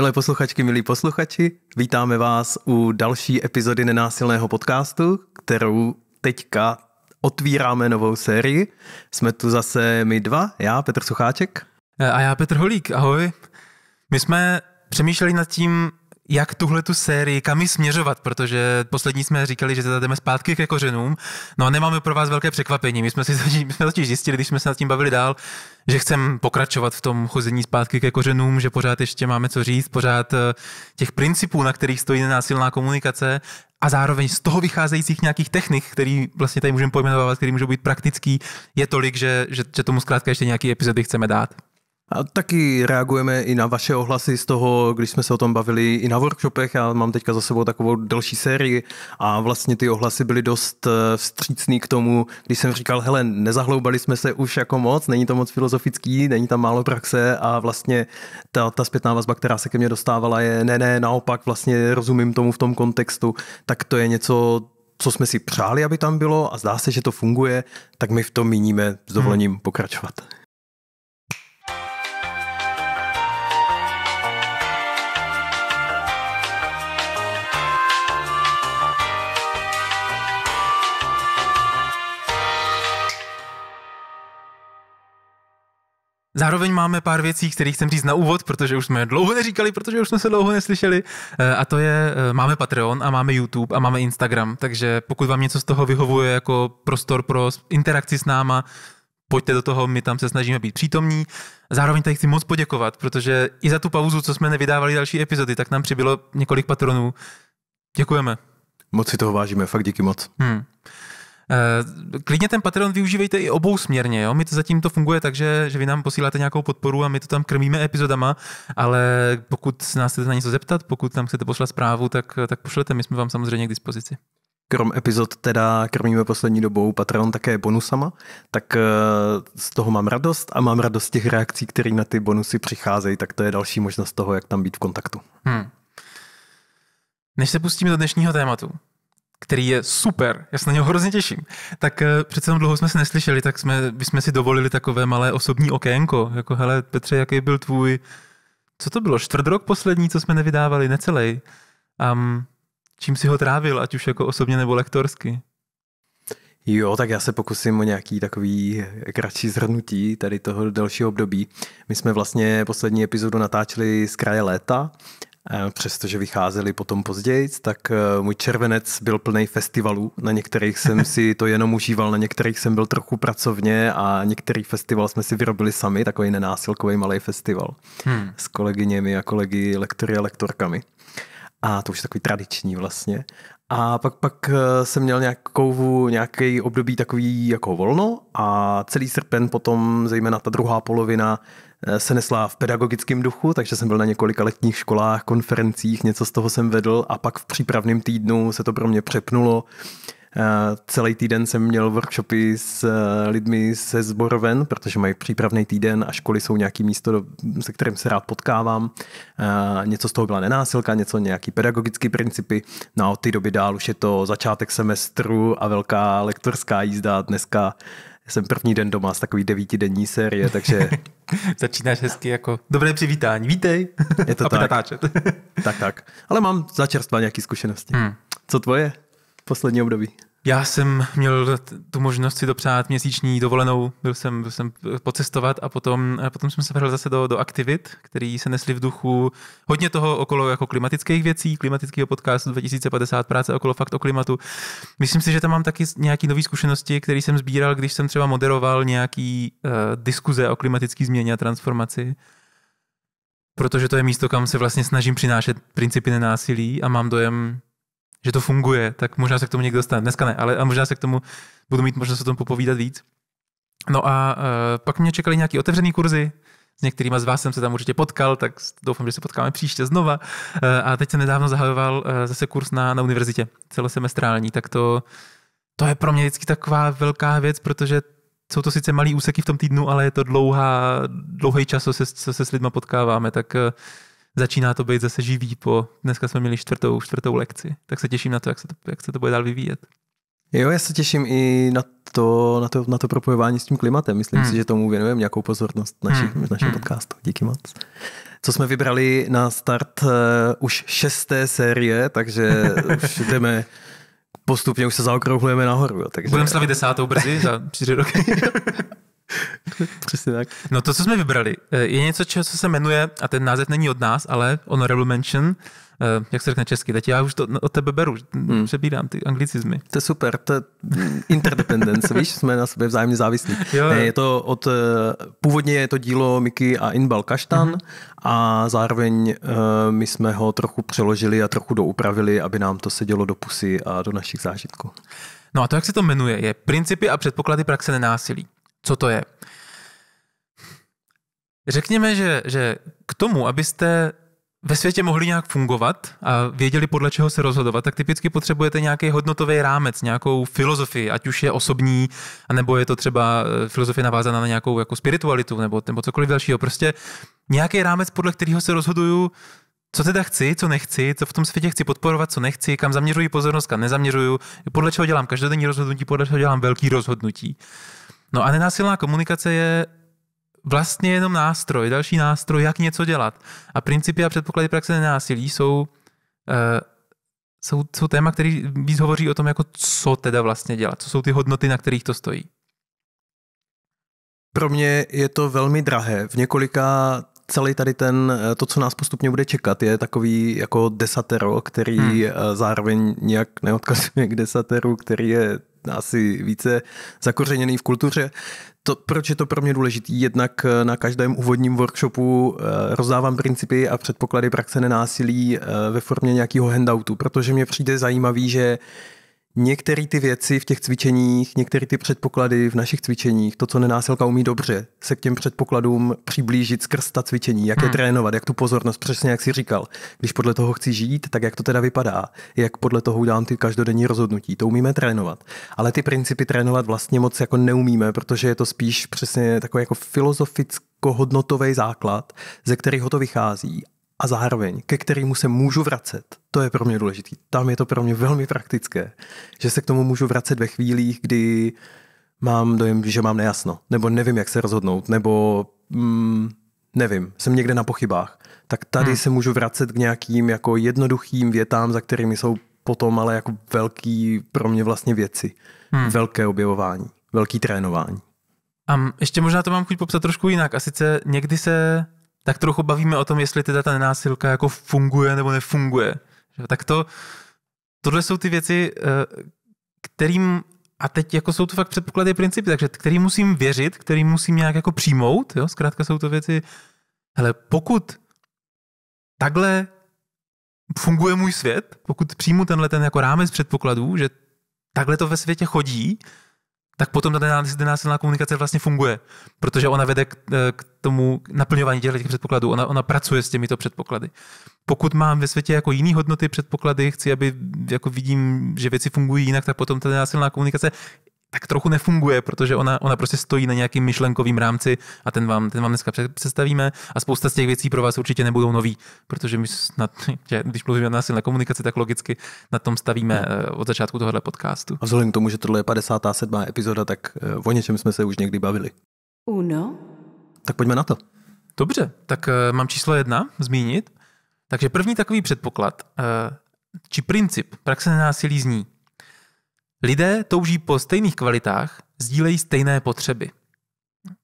Milé posluchačky, milí posluchači, vítáme vás u další epizody Nenásilného podcastu, kterou teďka otvíráme novou sérii. Jsme tu zase my dva, já Petr Sucháček. E, a já Petr Holík, ahoj. My jsme přemýšleli nad tím, jak tuhle tu sérii, kam ji směřovat, protože poslední jsme říkali, že se jdeme zpátky ke kořenům, no a nemáme pro vás velké překvapení. My jsme si my jsme totiž zjistili, když jsme se nad tím bavili dál, že chceme pokračovat v tom chození zpátky ke kořenům, že pořád ještě máme co říct, pořád eh, těch principů, na kterých stojí nenásilná komunikace a zároveň z toho vycházejících nějakých technik, který vlastně tady můžeme pojmenovávat, který můžou být praktický, je tolik, že, že, že tomu zkrátka ještě nějaký epizody chceme dát. A taky reagujeme i na vaše ohlasy z toho, když jsme se o tom bavili i na workshopech. Já mám teďka za sebou takovou delší sérii a vlastně ty ohlasy byly dost eh, vstřícný k tomu, když jsem říkal, hele, nezahloubali jsme se už jako moc, není to moc filozofický, není tam málo praxe a vlastně ta, ta zpětná vazba, která se ke mně dostávala, je ne, ne, naopak vlastně rozumím tomu v tom kontextu, tak to je něco, co jsme si přáli, aby tam bylo a zdá se, že to funguje, tak my v tom míníme s dovolením hmm. pokračovat. Zároveň máme pár věcí, které chcem říct na úvod, protože už jsme dlouho neříkali, protože už jsme se dlouho neslyšeli. Eh, a to je, eh, máme Patreon a máme YouTube a máme Instagram, takže pokud vám něco z toho vyhovuje jako prostor pro interakci s náma, pojďte do toho, my tam se snažíme být přítomní. Zároveň tady chci moc poděkovat, protože i za tu pauzu, co jsme nevydávali další epizody, tak nám přibylo několik patronů. Děkujeme. Moc si toho vážíme, fakt díky moc. Hmm. Eh, klidně ten Patreon využívejte i obou směrně. Jo? My to zatím to funguje tak, že, že vy nám posíláte nějakou podporu a my to tam krmíme epizodama, ale pokud se nás chcete na něco zeptat, pokud tam chcete poslat zprávu, tak, tak pošlete, my jsme vám samozřejmě k dispozici. Krom epizod teda krmíme poslední dobou Patreon také bonusama, tak eh, z toho mám radost a mám radost těch reakcí, které na ty bonusy přicházejí, tak to je další možnost toho, jak tam být v kontaktu. Hmm. Než se pustíme do dnešního tématu, který je super, já se na něho hrozně těším. Tak eh, přece dlouho jsme se neslyšeli, tak jsme, bychom si dovolili takové malé osobní okénko. Jako, hele, Petře, jaký byl tvůj, co to bylo, čtvrt rok poslední, co jsme nevydávali, necelej. Um, čím si ho trávil, ať už jako osobně nebo lektorsky? Jo, tak já se pokusím o nějaký takový eh, kratší zhrnutí tady toho dalšího období. My jsme vlastně poslední epizodu natáčeli z kraje léta Eh, přestože vycházeli potom později, tak eh, můj červenec byl plný festivalů. Na některých jsem si to jenom užíval, na některých jsem byl trochu pracovně a některý festival jsme si vyrobili sami, takový nenásilkový malý festival hmm. s kolegyněmi a kolegy lektory a lektorkami. A to už je takový tradiční vlastně. A pak, pak eh, jsem měl nějakou, nějaký období takový jako volno a celý srpen potom, zejména ta druhá polovina, Eh, se nesla v pedagogickém duchu, takže jsem byl na několika letních školách, konferencích, něco z toho jsem vedl a pak v přípravném týdnu se to pro mě přepnulo. Eh, celý týden jsem měl workshopy s eh, lidmi se zboroven, protože mají přípravný týden a školy jsou nějaký místo, se kterým se rád potkávám. Něco z toho byla nenásilka, něco nějaký pedagogický principy. No a od té doby dál už je to začátek semestru a velká lektorská jízda. Dneska jsem první den doma z takový devítidenní série, takže... Začínáš hezky jako dobré přivítání, vítej! Je to a tak. natáčet. tak, tak. Ale mám začerstva nějaké zkušenosti. Hmm. Co tvoje? Poslední období. Já jsem měl tu možnost si dopřát měsíční dovolenou, byl jsem, byl jsem pocestovat a potom, a potom jsem se vrhl zase do, do aktivit, které se nesly v duchu hodně toho okolo jako klimatických věcí, klimatického podcastu 2050, práce okolo fakt o klimatu. Myslím si, že tam mám taky nějaké nové zkušenosti, které jsem sbíral, když jsem třeba moderoval nějaký uh, diskuze o klimatické změně a transformaci protože to je místo, kam se vlastně snažím přinášet principy nenásilí a mám dojem, že to funguje, tak možná se k tomu někdo dostane. Dneska ne, ale a možná se k tomu budu mít možnost o tom popovídat víc. No a uh, pak mě čekaly nějaké otevřené kurzy, s některýma z vás jsem se tam určitě potkal, tak doufám, že se potkáme příště znova. Uh, a teď se nedávno zahajoval uh, zase kurz na, na univerzitě, celosemestrální, tak to, to je pro mě vždycky taková velká věc, protože jsou to sice malý úseky v tom týdnu, ale je to dlouhá, dlouhý čas, co se, co se s lidma potkáváme, tak uh, začíná to být zase živý po, dneska jsme měli čtvrtou, čtvrtou lekci, tak se těším na to, jak se to, jak se to bude dál vyvíjet. Jo, já se těším i na to, na to, na to propojování s tím klimatem. Myslím hmm. si, že tomu věnujeme nějakou pozornost v naši, hmm. našem hmm. podcastu. Díky moc. Co jsme vybrali na start uh, už šesté série, takže už jdeme postupně, už se zaokrouhlujeme nahoru. Takže... Budeme slavit desátou brzy za čtyři roky. Přesně tak. No to, co jsme vybrali, eh, je něco, co se jmenuje, a ten název není od nás, ale Honorable Mention, eh, jak se řekne česky, teď já už to od tebe beru, hmm. přebírám ty anglicizmy. To je super, to je interdependence, víš, jsme na sebe vzájemně závislí. Jo. Ne, eh, je to od, původně je to dílo Miky a Inbal Kaštan mm-hmm. a zároveň my jsme ho trochu přeložili a trochu doupravili, aby nám to sedělo do pusy a do našich zážitků. No a to, jak se to jmenuje, je Principy a předpoklady praxe nenásilí co to je. Řekněme, že, že k tomu, abyste ve světě mohli nějak fungovat a věděli, podle čeho se rozhodovat, tak typicky potřebujete nějaký hodnotový rámec, nějakou filozofii, ať už je osobní, anebo je to třeba eh, filozofie navázaná na nějakou jako spiritualitu nebo, nebo cokoliv dalšího. Prostě nějaký rámec, podle kterého se rozhoduju, co teda chci, co nechci, co v tom světě chci podporovat, co nechci, kam zaměřuji pozornost, kam nezaměřuju, podle čeho dělám každodenní rozhodnutí, podle čeho dělám velký rozhodnutí. No a nenásilná komunikace je vlastně jenom nástroj, další nástroj, jak něco dělat. A principy a předpoklady praxe nenásilí jsou, uh, jsou, jsou téma, který víc hovoří o tom, jako co teda vlastně dělat, co jsou ty hodnoty, na kterých to stojí. Pro mě je to velmi drahé. V několika celý tady ten, eh, to, co nás postupně bude čekat, je takový jako desatero, který hmm. Eh, zároveň nějak neodkazuje k desateru, který je asi více zakořeněný v kultuře. To, proč je to pro mě důležitý? Jednak eh, na každém úvodním workshopu eh, rozdávám principy a předpoklady praxe nenásilí eh, ve formě nějakého handoutu, protože mě přijde zajímavý, že některé ty věci v těch cvičeních, některé ty předpoklady v našich cvičeních, to, co nenásilka umí dobře, se k těm předpokladům přiblížit skrz ta cvičení, jak je hmm. trénovat, jak tu pozornost, přesně jak si říkal. Když podle toho chci žít, tak jak to teda vypadá, jak podle toho udělám ty každodenní rozhodnutí, to umíme trénovat. Ale ty principy trénovat vlastně moc jako neumíme, protože je to spíš přesně takový jako filozofický hodnotový základ, ze kterého to vychází a zároveň, ke kterému se můžu vracet. To je pro mě důležité. Tam je to pro mě velmi praktické, že se k tomu můžu vracet ve chvílích, kdy mám dojem, že mám nejasno, nebo nevím, jak se rozhodnout, nebo mm, nevím, jsem někde na pochybách. Tak tady hmm. se můžu vracet k nějakým jako jednoduchým větám, za kterými jsou potom ale jako velký pro mě vlastně věci. Hmm. Velké objevování, velký trénování. A ještě možná to mám chuť popsat trošku jinak. A sice někdy se tak trochu bavíme o tom, jestli teda ta nenásilka jako funguje nebo nefunguje. Tak to, tohle jsou ty věci, eh, kterým, a teď jako jsou to fakt předpoklady principy, takže který musím věřit, který musím nějak jako přijmout, jo, zkrátka jsou to věci, ale pokud takhle funguje můj svět, pokud přijmu tenhle ten jako rámec předpokladů, že takhle to ve světě chodí, tak potom ta nenásilná komunikace vlastně funguje, protože ona vede k, eh, k tomu naplňování těchto těch předpokladů, ona, ona pracuje s těmito předpoklady. Pokud mám ve světě jako jiný hodnoty, předpoklady, chci, aby jako vidím, že věci fungují jinak, tak potom ta nenásilná komunikace tak trochu nefunguje, protože ona, ona prostě stojí na nějakým myšlenkovým rámci a ten vám, ten vám dneska představíme a spousta z těch věcí pro vás určitě nebudou nový, protože my snad, když mluvíme o násilné komunikaci, tak logicky na tom stavíme hmm. eh, od začátku tohohle podcastu. A vzhledem k tomu, že tohle je 57. epizoda, tak eh, o něčem jsme se už někdy bavili. Uno? Tak pojďme na to. Dobře, tak eh, mám číslo jedna zmínit. Takže první takový předpoklad, či princip praxe nenásilí zní, Lidé touží po stejných kvalitách, sdílejí stejné potřeby.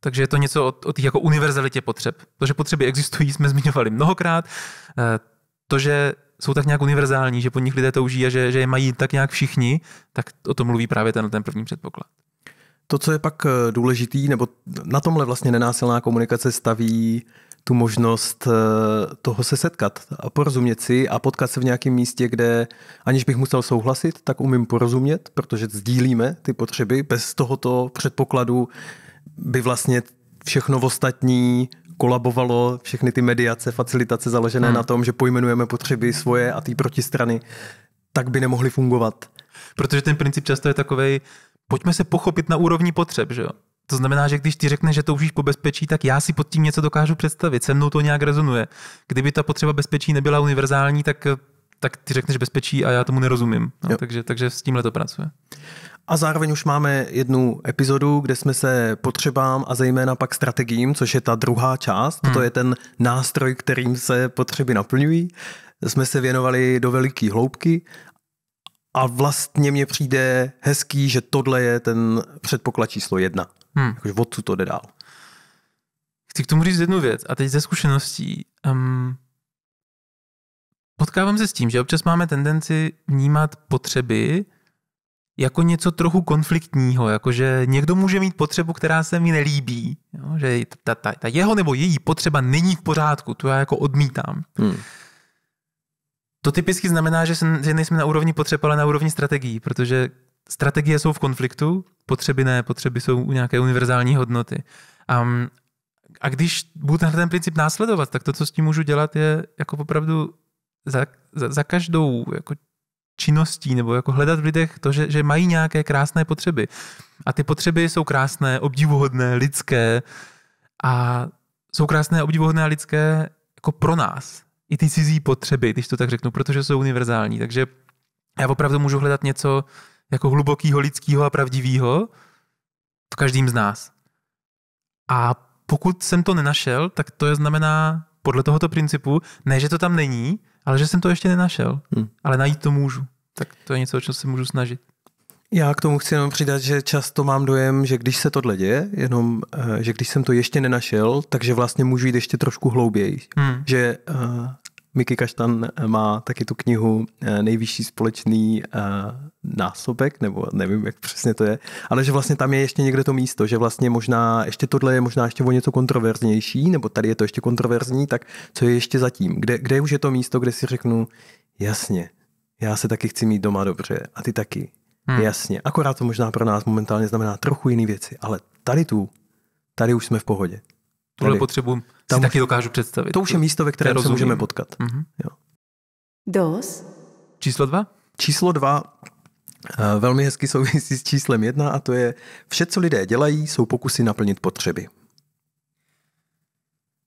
Takže je to něco o, o těch jako univerzalitě potřeb. To, že potřeby existují, jsme zmiňovali mnohokrát. Eh, to, že jsou tak nějak univerzální, že po nich lidé touží a že, že je mají tak nějak všichni, tak o tom mluví právě ten, ten první předpoklad. To, co je pak eh, důležitý, nebo na tomhle vlastně nenásilná komunikace staví tu možnost eh, toho se setkat a porozumět si a potkat se v nějakém místě, kde aniž bych musel souhlasit, tak umím porozumět, protože sdílíme ty potřeby. Bez tohoto předpokladu by vlastně všechno ostatní kolabovalo, všechny ty mediace, facilitace založené hmm. na tom, že pojmenujeme potřeby svoje a ty protistrany, tak by nemohly fungovat. Protože ten princip často je takovej, pojďme se pochopit na úrovni potřeb, že jo? To znamená, že když ty řekneš, že toužíš po bezpečí, tak já si pod tím něco dokážu představit. Se mnou to nějak rezonuje. Kdyby ta potřeba bezpečí nebyla univerzální, tak, tak ty řekneš bezpečí a já tomu nerozumím. No, takže, takže s tímhle to pracuje. A zároveň už máme jednu epizodu, kde jsme se potřebám a zejména pak strategiím, což je ta druhá část, hmm. to je ten nástroj, kterým se potřeby naplňují, jsme se věnovali do veliké hloubky a vlastně mně přijde hezký, že tohle je ten předpoklad číslo jedna. Hmm. Jakože odtud to jde dál. Chci k tomu říct jednu věc a teď ze zkušeností. Um, potkávám se s tím, že občas máme tendenci vnímat potřeby jako něco trochu konfliktního, jakože někdo může mít potřebu, která se mi nelíbí, jo? že ta, ta, ta jeho nebo její potřeba není v pořádku, to já jako odmítám. Hmm. To typicky znamená, že, jsem, že nejsme na úrovni potřeb, ale na úrovni strategií, protože strategie jsou v konfliktu, potřeby ne, potřeby jsou u nějaké univerzální hodnoty. Um, a když budu tenhle ten princip následovat, tak to, co s tím můžu dělat, je jako opravdu za, za, za každou jako činností nebo jako hledat v lidech to, že, že mají nějaké krásné potřeby. A ty potřeby jsou krásné, obdivuhodné, lidské a jsou krásné, obdivuhodné a lidské jako pro nás. I ty cizí potřeby, když to tak řeknu, protože jsou univerzální. Takže já opravdu můžu hledat něco, jako hlubokýho lidského a pravdivého v každém z nás. A pokud jsem to nenašel, tak to je znamená podle tohoto principu, ne, že to tam není, ale že jsem to ještě nenašel. Hmm. Ale najít to můžu. Tak to je něco, o čem se můžu snažit. Já k tomu chci jenom přidat, že často mám dojem, že když se tohle děje, jenom, eh, že když jsem to ještě nenašel, takže vlastně můžu jít ještě trošku hlouběji. Hmm. Že eh, Miky Kaštan eh, má taky tu knihu eh, Nejvyšší společný eh, násobek, nebo nevím, jak přesně to je, ale že vlastně tam je ještě někde to místo, že vlastně možná ještě tohle je možná ještě o něco kontroverznější, nebo tady je to ještě kontroverzní, tak co je ještě zatím? Kde, kde už je to místo, kde si řeknu, jasně, já se taky chci mít doma dobře a ty taky. Hmm. Jasně, akorát to možná pro nás momentálně znamená trochu jiné věci, ale tady tu, tady už jsme v pohodě. Tuhle potřebu tam si taky dokážu představit. To už je místo, ve kterém se můžeme potkat. Mm-hmm. Jo. Dos. Číslo dva? Číslo dva eh, velmi hezky souvisí s číslem jedna a to je vše, co lidé dělají, jsou pokusy naplnit potřeby.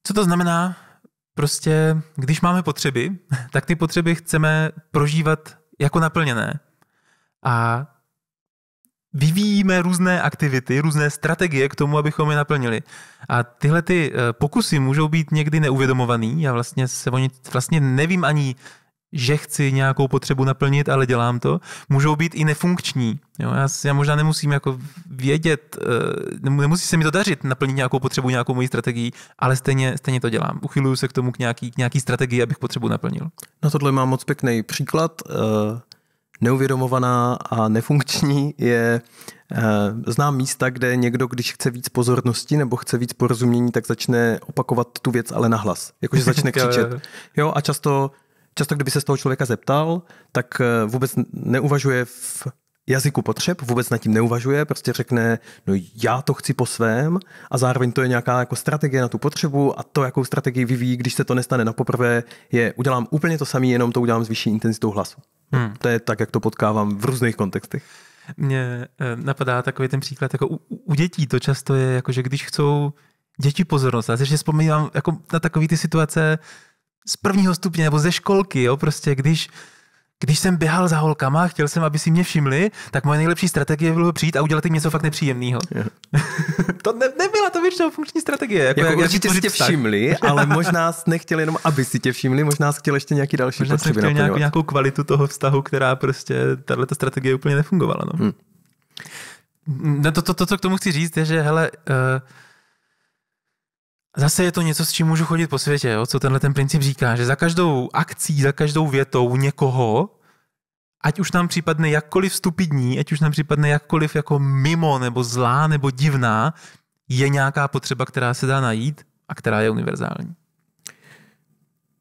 Co to znamená? Prostě, když máme potřeby, tak ty potřeby chceme prožívat jako naplněné. A vyvíjíme různé aktivity, různé strategie k tomu, abychom je naplnili. A tyhle ty eh, pokusy můžou být někdy neuvědomovaný. Já vlastně se oni, vlastně nevím ani, že chci nějakou potřebu naplnit, ale dělám to, můžou být i nefunkční. Jo, já, já možná nemusím jako vědět, eh, nemusí se mi to dařit naplnit nějakou potřebu, nějakou moji strategii, ale stejně, stejně to dělám. Uchyluju se k tomu k nějaký, k nějaký strategii, abych potřebu naplnil. Na no tohle mám moc pěkný příklad. Eh, neuvědomovaná a nefunkční je eh, Znám místa, kde někdo, když chce víc pozornosti nebo chce víc porozumění, tak začne opakovat tu věc, ale nahlas. Jakože začne křičet. Jo, a často, často, kdyby se z toho člověka zeptal, tak eh, vůbec neuvažuje v jazyku potřeb, vůbec nad tím neuvažuje, prostě řekne, no já to chci po svém a zároveň to je nějaká jako strategie na tu potřebu a to, jakou strategii vyvíjí, když se to nestane na poprvé, je udělám úplně to samé, jenom to udělám s vyšší intenzitou hlasu. Hmm. To je tak, jak to potkávám v různých kontextech. Mně eh, napadá takový ten příklad, jako u, u dětí to často je, jako že když chcou děti pozornost, já si vzpomínám jako na takové ty situace z prvního stupně nebo ze školky, jo, prostě když když jsem běhal za holkama, chtěl jsem, aby si mě všimli, tak moje nejlepší strategie bylo přijít a udělat jim něco fakt nepříjemného. to ne, nebyla to většinou funkční strategie. Jako, jako jak, určitě si tě všimli, ale možná nechtěli jenom, aby si tě všimli, možná chtěl ještě nějaký další možná potřeby chtěl nějakou, nějakou kvalitu toho vztahu, která prostě, tahle strategie úplně nefungovala. No. Hmm. No to, to, to, co k tomu chci říct, je, že hele, uh, Zase je to něco, s čím můžu chodit po světě, jo? co tenhle ten princip říká, že za každou akcí, za každou větou někoho, ať už nám připadne jakkoliv stupidní, ať už nám připadne jakkoliv jako mimo, nebo zlá, nebo divná, je nějaká potřeba, která se dá najít a která je univerzální.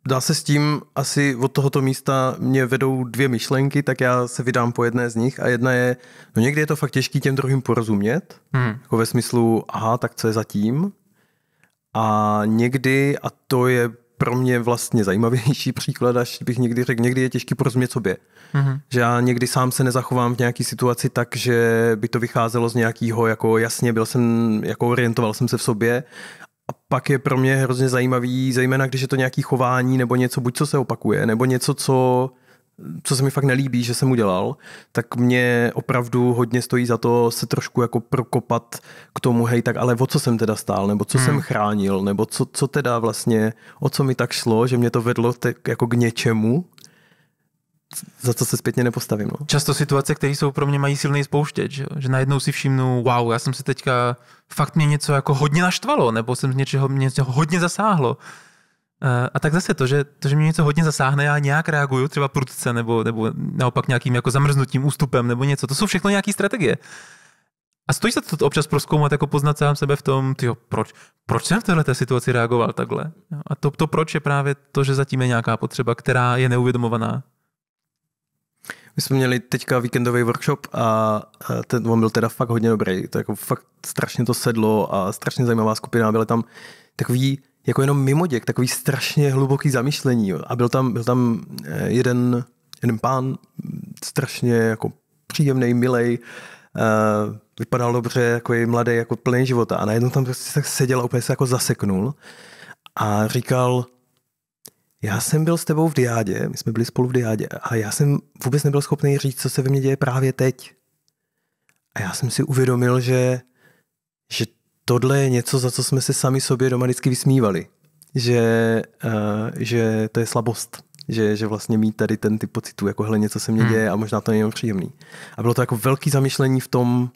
Dá se s tím, asi od tohoto místa mě vedou dvě myšlenky, tak já se vydám po jedné z nich a jedna je, no někdy je to fakt těžký těm druhým porozumět, hmm. jako ve smyslu, aha, tak co je zatím, a někdy, a to je pro mě vlastně zajímavější příklad, až bych někdy řekl, někdy je těžký porozumět sobě. Mm-hmm. Že já někdy sám se nezachovám v nějaké situaci tak, že by to vycházelo z nějakého, jako jasně byl jsem, jako orientoval jsem se v sobě a pak je pro mě hrozně zajímavý, zejména když je to nějaké chování nebo něco, buď co se opakuje, nebo něco, co co se mi fakt nelíbí, že jsem udělal, tak mě opravdu hodně stojí za to se trošku jako prokopat k tomu, hej, tak ale o co jsem teda stál, nebo co hmm. jsem chránil, nebo co, co teda vlastně, o co mi tak šlo, že mě to vedlo te, jako k něčemu, za co se zpětně nepostavím. No. Často situace, které jsou pro mě mají silný spouštěč, že, že najednou si všimnu, wow, já jsem se teďka, fakt mě něco jako hodně naštvalo, nebo jsem z něčeho, mě něco hodně zasáhlo a tak zase to, že, to, že mě něco hodně zasáhne, já nějak reaguju, třeba prudce nebo, nebo naopak nějakým jako zamrznutím, ústupem nebo něco. To jsou všechno nějaké strategie. A stojí se to občas proskoumat, jako poznat sám sebe v tom, tyjo, proč, proč jsem v této situaci reagoval takhle? A to, to proč je právě to, že zatím je nějaká potřeba, která je neuvědomovaná. My jsme měli teďka víkendový workshop a ten, on byl teda fakt hodně dobrý. To jako fakt strašně to sedlo a strašně zajímavá skupina. Byly tam takový jako jenom mimoděk, takový strašně hluboký zamýšlení. Jo. A byl tam, byl tam eh, jeden, jeden pán, strašně jako příjemný, milej, eh, vypadal dobře, jako je mladý, jako plný života. A najednou tam prostě tak seděl a úplně se jako zaseknul a říkal, já jsem byl s tebou v diádě, my jsme byli spolu v diádě a já jsem vůbec nebyl schopný říct, co se ve mně děje právě teď. A já jsem si uvědomil, že, že tohle je něco, za co jsme se sami sobě doma vždycky vysmívali. Že, uh, že to je slabost. Že, že vlastně mít tady ten typ pocitů, jako hele, něco se mně hmm. děje a možná to není příjemný. A bylo to jako velký zamyšlení v tom,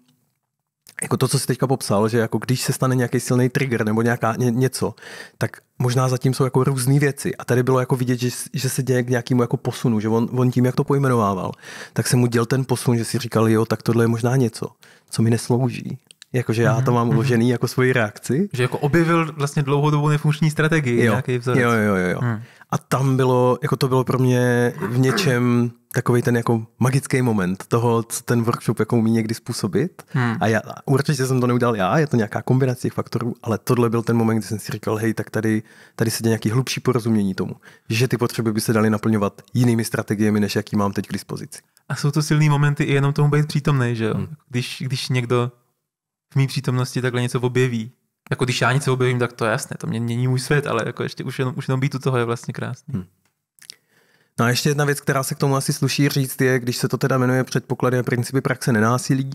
jako to, co jsi teďka popsal, že jako když se stane nějaký silný trigger nebo nějaká, ně, něco, tak možná zatím jsou jako různé věci. A tady bylo jako vidět, že, že se děje k nějakému jako posunu, že on, on tím, jak to pojmenovával, tak se mu děl ten posun, že si říkal, jo, tak tohle je možná něco, co mi neslouží. Jakože já to mhm, mám mhm. uložený jako svoji reakci. Že jako objevil vlastně dlouhodobou nefunkční strategii, jo. nějaký vzorec. Jo, jo, jo. jo. Hmm. A tam bylo, jako to bylo pro mě v něčem takový ten jako magický moment toho, co ten workshop jako umí někdy způsobit. Hmm. A já určitě jsem to neudělal já, je to nějaká kombinace těch faktorů, ale tohle byl ten moment, kdy jsem si říkal, hej, tak tady, tady se děje nějaký hlubší porozumění tomu, že ty potřeby by se daly naplňovat jinými strategiemi, než jaký mám teď k dispozici. A jsou to silný momenty i jenom tomu být přítomný, že jo? Hmm. Když, když někdo v mý přítomnosti takhle něco objeví. Jako když já něco objevím, tak to je jasné, to mě mění můj svět, ale jako ještě už jenom, už jenom být u toho je vlastně krásný. Hmm. No a ještě jedna věc, která se k tomu asi sluší říct, je, když se to teda jmenuje předpoklady a principy praxe nenásilí,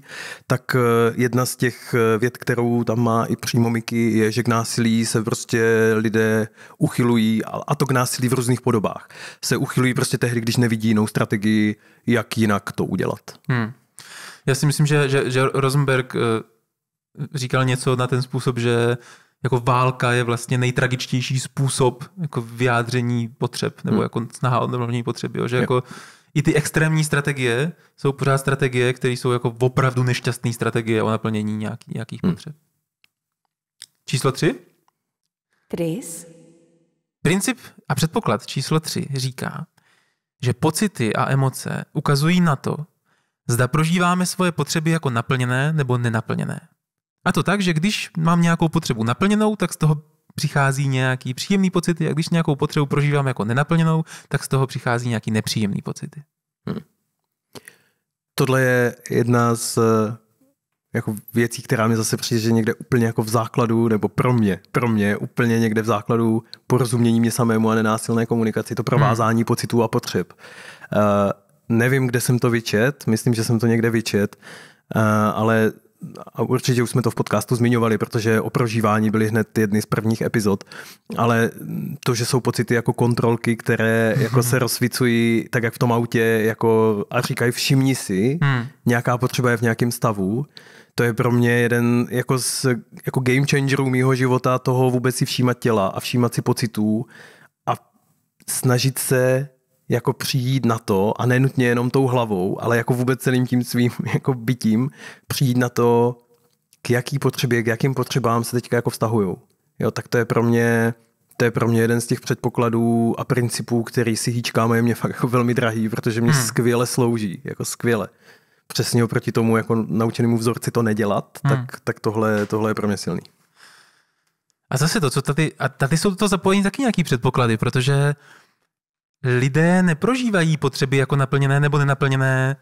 tak eh, jedna z těch eh, věd, kterou tam má i přímo Miky, je, že k násilí se prostě lidé uchylují, a to k násilí v různých podobách. Se uchylují prostě tehdy, když nevidí jinou strategii, jak jinak to udělat. Hmm. Já si myslím, že, že, že Rosenberg eh, říkal něco na ten způsob, že jako válka je vlastně nejtragičtější způsob jako vyjádření potřeb, nebo hmm. jako snaha o normální potřeby, jo? že jako i ty extrémní strategie jsou pořád strategie, které jsou jako opravdu nešťastné strategie o naplnění nějaký, nějakých hmm. potřeb. Číslo tři? Tris. Princip a předpoklad číslo tři říká, že pocity a emoce ukazují na to, zda prožíváme svoje potřeby jako naplněné nebo nenaplněné. A to tak, že když mám nějakou potřebu naplněnou, tak z toho přichází nějaký příjemný pocit, a když nějakou potřebu prožívám jako nenaplněnou, tak z toho přichází nějaký nepříjemný pocit. Hmm. Tohle je jedna z eh, jako věcí, která mi zase přijde, že někde úplně jako v základu, nebo pro mě, pro mě úplně někde v základu porozumění mě samému a nenásilné komunikaci, to provázání hmm. pocitů a potřeb. Uh, nevím, kde jsem to vyčet, myslím, že jsem to někde vyčet, uh, ale a určitě už jsme to v podcastu zmiňovali, protože o prožívání byly hned jedny z prvních epizod, ale to, že jsou pocity jako kontrolky, které jako mhm. se rozsvícují tak jak v tom autě jako a říkají všimni si, hmm. nějaká potřeba je v nějakém stavu, to je pro mě jeden jako, z, jako game changerů mýho života toho vůbec si všímat těla a všímat si pocitů a snažit se jako přijít na to a nenutně jenom tou hlavou, ale jako vůbec celým tím svým jako bytím přijít na to, k jaký potřebě, k jakým potřebám se teďka jako vztahují. Jo, tak to je pro mě to je pro mě jeden z těch předpokladů a principů, který si hýčkáme, je mě fakt jako velmi drahý, protože mě hmm. skvěle slouží, jako skvěle. Přesně oproti tomu jako naučenému vzorci to nedělat, hmm. tak, tak tohle, tohle je pro mě silný. A zase to, co tady, a tady jsou to zapojení taky nějaký předpoklady, protože lidé neprožívají potřeby jako naplněné nebo nenaplněné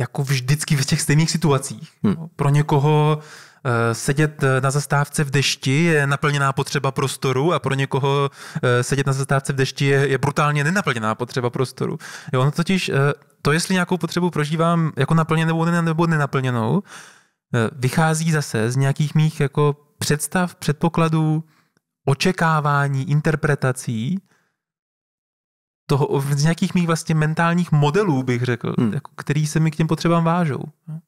jako vždycky v těch stejných situacích. Hmm. Pro někoho eh, sedět eh, na zastávce v dešti je naplněná potřeba prostoru a pro někoho eh, sedět na zastávce v dešti je, je brutálně nenaplněná potřeba prostoru. Jo, no totiž to, jestli nějakou potřebu prožívám jako naplněnou nebo nenaplněnou, vychází zase z nějakých mých jako představ, předpokladů, očekávání, interpretací, toho, z nějakých mých vlastně mentálních modelů, bych řekl, hmm. jako, který se mi k těm potřebám vážou. No.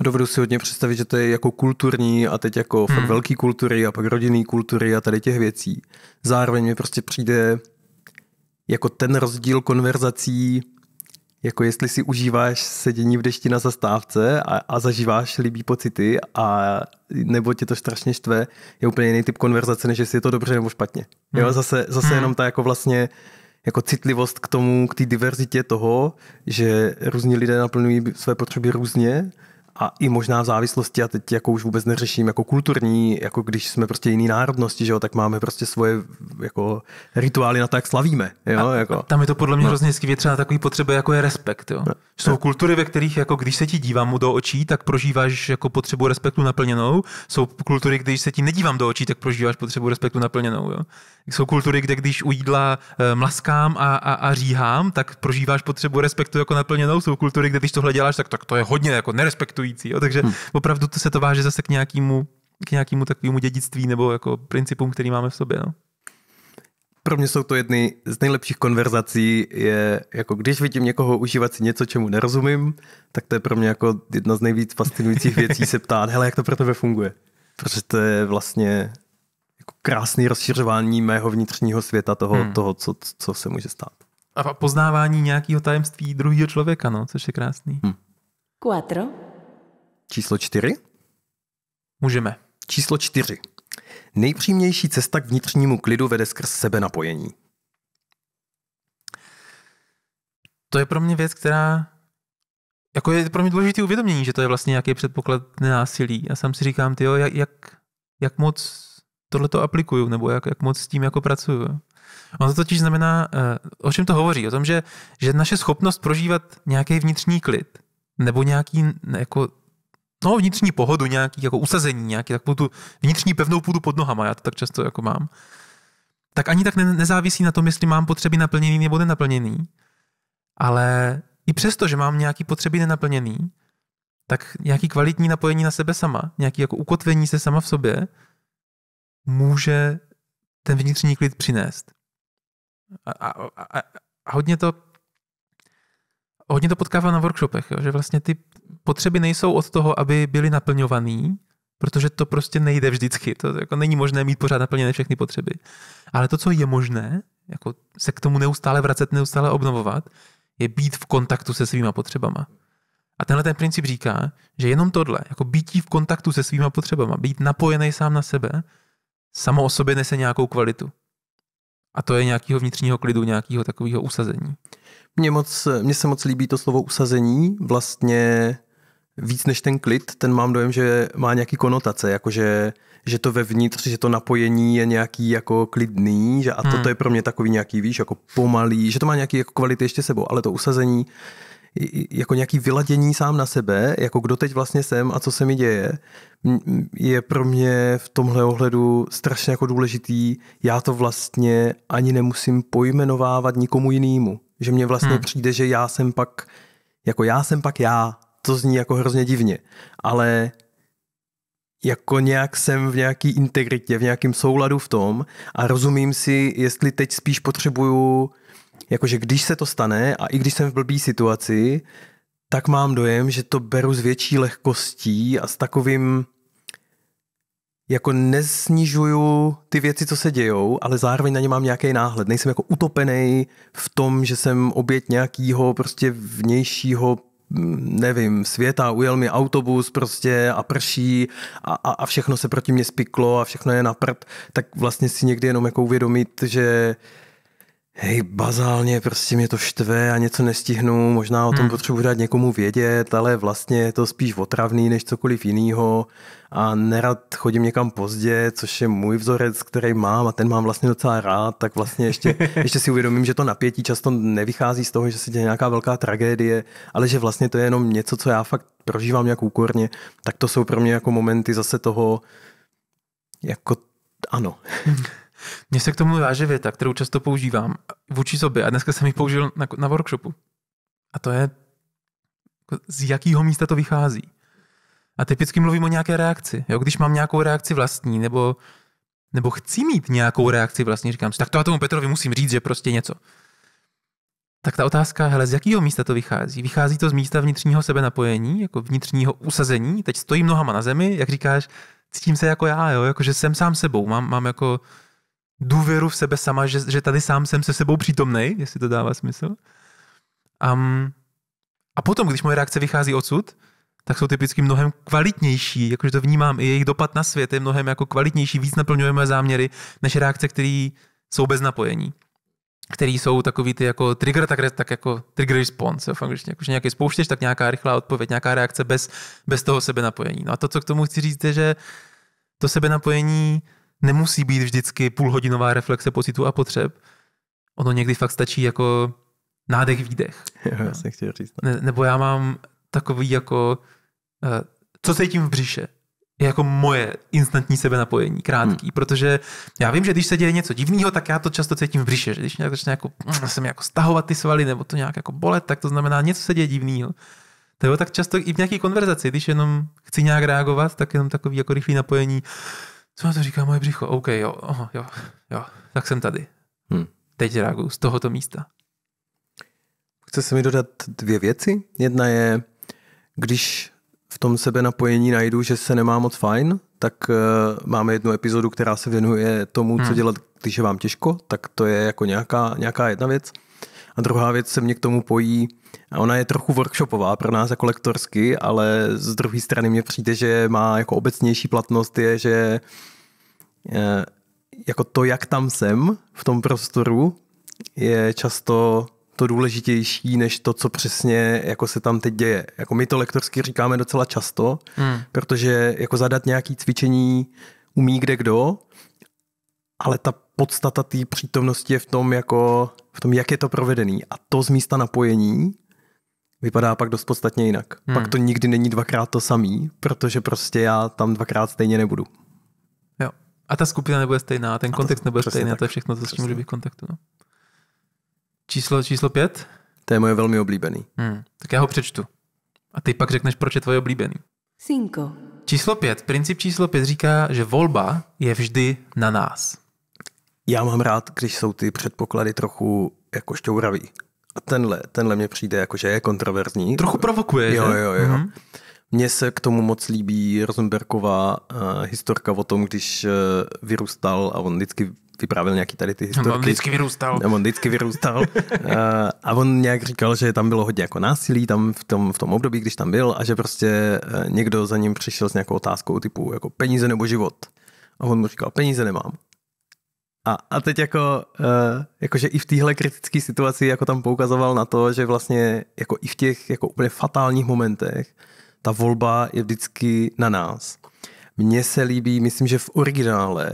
Dovedu si hodně představit, že to je jako kulturní a teď jako hmm. fakt velký kultury a pak rodinný kultury a tady těch věcí. Zároveň mi prostě přijde jako ten rozdíl konverzací, jako jestli si užíváš sedění v dešti na zastávce a, a zažíváš líbí pocity a nebo tě to strašně štve, je úplně jiný typ konverzace, než jestli je to dobře nebo špatně. Hmm. Jo, zase, zase hmm. jenom ta jako vlastně uh, jako citlivost k tomu, k té diverzitě toho, že různí lidé naplňují své potřeby různě a i možná v závislosti, a teď jako už vůbec neřeším jako kulturní, jako když jsme prostě jiný národnosti, že jo, tak máme prostě svoje jako rituály na to, jak slavíme. Jo, a, jako. a tam je to podle mě no. hrozně hezky třeba na takový potřeby, jako je respekt. Jo. No. Jsou no. kultury, ve kterých jako když se ti dívám do očí, tak prožíváš jako potřebu respektu naplněnou. Jsou kultury, když se ti nedívám do očí, tak prožíváš potřebu respektu naplněnou. Jo. Jsou kultury, kde když u jídla eh, mlaskám a, a, a říhám, tak prožíváš potřebu respektu jako naplněnou. Jsou kultury, kde když tohle děláš, tak, tak to je hodně jako nerespektu následující. Jo? Takže hmm. opravdu to se to váže zase k nějakému, k nějakému takovému dědictví nebo jako principům, který máme v sobě. No? Pro mě jsou to jedny z nejlepších konverzací, je jako když vidím někoho užívat si něco, čemu nerozumím, tak to je pro mě jako jedna z nejvíc fascinujících věcí se ptát, hele, jak to pro tebe funguje. Protože to je vlastně jako krásný rozšiřování mého vnitřního světa, toho, hmm. toho co, co se může stát. A poznávání nějakého tajemství druhého člověka, no, což je krásný. Hmm. Cuatro. Číslo čtyři? Můžeme. Číslo čtyři. Nejpřímější cesta k vnitřnímu klidu vede skrz sebe napojení. To je pro mě věc, která jako je pro mě důležité uvědomění, že to je vlastně nějaký předpoklad nenásilí. A sám si říkám, ty jak, jak, jak moc tohle to aplikuju, nebo jak, jak moc s tím jako pracuju. Ono to totiž znamená, eh, o čem to hovoří? O tom, že, že naše schopnost prožívat nějaký vnitřní klid, nebo nějaký jako no, vnitřní pohodu, nějaký jako usazení, nějaký takovou tu vnitřní pevnou půdu pod nohama, já to tak často jako mám, tak ani tak ne- nezávisí na tom, jestli mám potřeby naplněný nebo nenaplněný. Ale i přesto, že mám nějaký potřeby nenaplněný, tak nějaký kvalitní napojení na sebe sama, nějaký jako ukotvení se sama v sobě, může ten vnitřní klid přinést. A, a, a, a hodně to hodně to potkává na workshopech, jo, že vlastně ty potřeby nejsou od toho, aby byly naplňovaný, protože to prostě nejde vždycky. To jako není možné mít pořád naplněné všechny potřeby. Ale to, co je možné, jako se k tomu neustále vracet, neustále obnovovat, je být v kontaktu se svýma potřebama. A tenhle ten princip říká, že jenom tohle, jako býtí v kontaktu se svýma potřebama, být napojený sám na sebe, samo o sobě nese nějakou kvalitu. A to je nějakého vnitřního klidu, nějakého takového usazení. Mně, moc, mně se moc líbí to slovo usazení, vlastně víc než ten klid, ten mám dojem, že má nějaký konotace, jakože že to vevnitř, že to napojení je nějaký jako klidný, že a hmm. to je pro mě takový nějaký, víš, jako pomalý, že to má nějaký jako kvality ještě sebou, ale to usazení jako nějaký vyladění sám na sebe, jako kdo teď vlastně jsem a co se mi děje, je pro mě v tomhle ohledu strašně jako důležitý. Já to vlastně ani nemusím pojmenovávat nikomu jinému. Že mně vlastně hmm. přijde, že já jsem pak, jako já jsem pak já. To zní jako hrozně divně. Ale jako nějak jsem v nějaký integritě, v nějakém souladu v tom a rozumím si, jestli teď spíš potřebuju jakože když se to stane a i když jsem v blbý situaci, tak mám dojem, že to beru s větší lehkostí a s takovým jako nesnižuju ty věci, co se dějou, ale zároveň na ně mám nějaký náhled. Nejsem jako utopený v tom, že jsem oběť nějakého prostě vnějšího nevím, světa, ujel mi autobus prostě a prší a, a, a všechno se proti mě spiklo a všechno je na prd, tak vlastně si někdy jenom jako uvědomit, že uh, hej, bazálně prostě mě to štve a něco nestihnu, možná o tom hmm. potřebuji dát někomu vědět, ale vlastně je to spíš otravný než cokoliv jiného a nerad chodím někam pozdě, což je můj vzorec, který mám a ten mám vlastně docela rád, tak vlastně ještě, ještě si uvědomím, že to napětí často nevychází z toho, že se děje nějaká velká tragédie, ale že vlastně to je jenom něco, co já fakt prožívám nějak úkorně, tak to jsou pro mě jako momenty zase toho, jako ano. Hmm. Mně se k tomu váže věta, kterou často používám vůči sobě a dneska jsem ji použil na, na workshopu. A to je, jako, z jakého místa to vychází. A typicky mluvím o nějaké reakci. Jo? Když mám nějakou reakci vlastní, nebo, nebo chci mít nějakou reakci vlastní, říkám si, tak to a tomu Petrovi musím říct, že prostě něco. Tak ta otázka, hele, z jakého místa to vychází? Vychází to z místa vnitřního sebenapojení, jako vnitřního usazení. Teď stojím nohama na zemi, jak říkáš, cítím se jako já, jo? jako že jsem sám sebou, mám, mám jako důvěru v sebe sama, že, že tady sám jsem se sebou přítomný, jestli to dává smysl. Um, a potom, když moje reakce vychází odsud, tak jsou typicky mnohem kvalitnější, jakože to vnímám, i jejich dopad na svět je mnohem jako kvalitnější, víc naplňuje moje záměry, než reakce, které jsou bez napojení který jsou takový ty jako trigger, tak, tak jako trigger response jo, fakt, když nějaký spouštěš, tak nějaká rychlá odpověď, nějaká reakce bez, bez toho napojení. No a to, co k tomu chci říct, je, že to sebe napojení nemusí být vždycky půlhodinová reflexe pocitu a potřeb. Ono někdy fakt stačí jako nádech, výdech. Jo, já jsem chtěl říct. No. Ne, nebo já mám takový jako, co eh, co cítím v břiše, je jako moje instantní sebenapojení, krátký, hmm. protože já vím, že když se děje něco divného, tak já to často cítím v břiše, že když nějak začne jako, mm, se mi jako stahovat ty svaly, nebo to nějak jako bolet, tak to znamená, něco se děje divného. To tak často i v nějaké konverzaci, když jenom chci nějak reagovat, tak jenom takový jako rychlý napojení co na to říká moje břicho? OK, jo, oh, jo, jo, tak jsem tady. Hmm. Teď reaguju z tohoto místa. Chce se mi dodat dvě věci. Jedna je, když v tom sebe napojení najdu, že se nemá moc fajn, tak uh, máme jednu epizodu, která se věnuje tomu, hmm. co hm. dělat, když je vám těžko, tak to je jako nějaká, nějaká jedna věc. A druhá věc se mě k tomu pojí, a ona je trochu workshopová pro nás jako lektorsky, ale z druhé strany mě přijde, že má jako obecnější platnost je, že eh, jako to, jak tam jsem v tom prostoru, je často to důležitější, než to, co přesně jako se tam teď děje. Jako my to lektorsky říkáme docela často, hmm. protože jako zadat nějaké cvičení umí kde kdo, ale ta podstata té přítomnosti je v tom, jako, v tom, jak je to provedený. A to z místa napojení vypadá pak dost podstatně jinak. Hmm. Pak to nikdy není dvakrát to samý, protože prostě já tam dvakrát stejně nebudu. Jo. A ta skupina nebude stejná, ten kontext nebude stejný, tak. to je všechno, co s tím může být v kontaktu. No. Číslo, číslo pět? To je moje velmi oblíbený. Hmm. Tak já ho přečtu. A ty pak řekneš, proč je tvoje oblíbený. Cinco. Číslo pět. Princip číslo pět říká, že volba je vždy na nás já mám rád, když jsou ty předpoklady trochu jako šťouravý. A tenhle, tenhle mě přijde jako, že je kontroverzní. Trochu provokuje, jo, že? Jo, jo, jo. Mm-hmm. Mně se k tomu moc líbí Rosenbergová uh, eh, historka o tom, když uh, vyrůstal a on vždycky vyprávěl nějaký tady ty historky. On vždycky vyrůstal. On vždycky vyrůstal. uh, a on nějak říkal, že tam bylo hodně jako násilí tam v tom, v tom období, když tam byl a že prostě eh, někdo za ním přišel s nějakou otázkou typu jako peníze nebo život. A on mu říkal, peníze nemám. A, a teď jako, uh, jakože i v téhle kritické situaci jako tam poukazoval na to, že vlastně jako i v těch jako úplně fatálních momentech ta volba je vždycky na nás. Mně se líbí, myslím, že v originále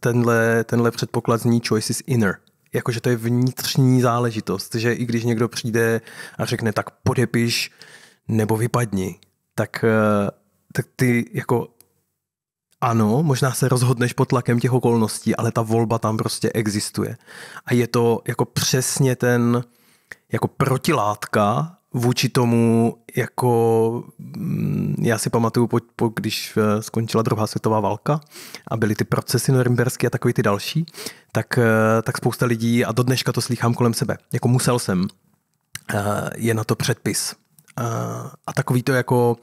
tenhle, tenhle předpoklad zní choices inner. Jakože to je vnitřní záležitost, že i když někdo přijde a řekne tak podepiš nebo vypadni, tak, eh, tak ty jako ano, možná se rozhodneš pod tlakem těch okolností, ale ta volba tam prostě existuje. A je to jako přesně ten jako protilátka vůči tomu, jako mm, já si pamatuju, po, po, když eh, skončila druhá světová válka a byly ty procesy norimberské a takový ty další, tak, eh, tak spousta lidí, a do dneška to slýchám kolem sebe, jako musel jsem, eh, je na to předpis. A takový to jako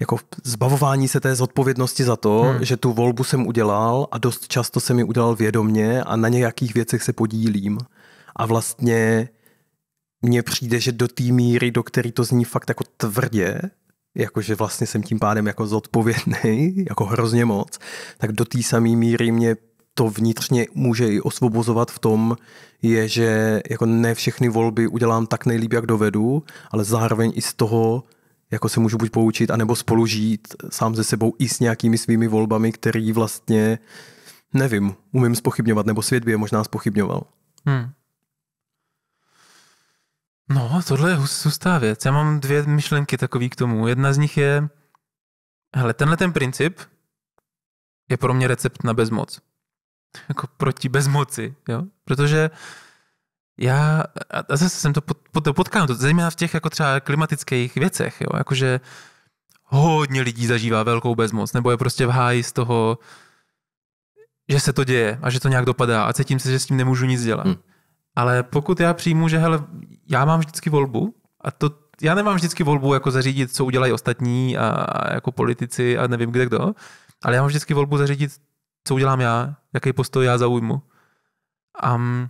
jako zbavování se té zodpovědnosti za to, hmm. že tu volbu jsem udělal a dost často jsem ji udělal vědomně a na nějakých věcech se podílím. A vlastně mně přijde, že do té míry, do které to zní fakt jako tvrdě, jakože vlastně jsem tím pádem jako zodpovědný, jako hrozně moc, tak do té samé míry mě to vnitřně může i osvobozovat v tom, je, že jako ne všechny volby udělám tak nejlíp, jak dovedu, ale zároveň i z toho jako se můžu buď poučit, anebo spolužít sám se sebou i s nějakými svými volbami, který vlastně, nevím, umím spochybňovat, nebo svět by je možná spochybňoval. Hmm. No, tohle je hustá věc. Já mám dvě myšlenky takový k tomu. Jedna z nich je, hele, tenhle ten princip je pro mě recept na bezmoc. Jako proti bezmoci, jo? Protože uh, já a zase jsem to, pod, pod, to potkám, to, zejména v těch jako třeba klimatických věcech, jo, jakože hodně lidí zažívá velkou bezmoc, nebo je prostě v háji z toho, že se to děje a že to nějak dopadá a cítím se, že s tím nemůžu nic dělat. Hmm. Ale pokud já přijmu, že hele, já mám vždycky volbu a to, já nemám vždycky volbu jako zařídit, co udělají ostatní a, a jako politici a nevím kde kdo, ale já mám vždycky volbu zařídit, co udělám já, jaký postoj já zaujmu. Um,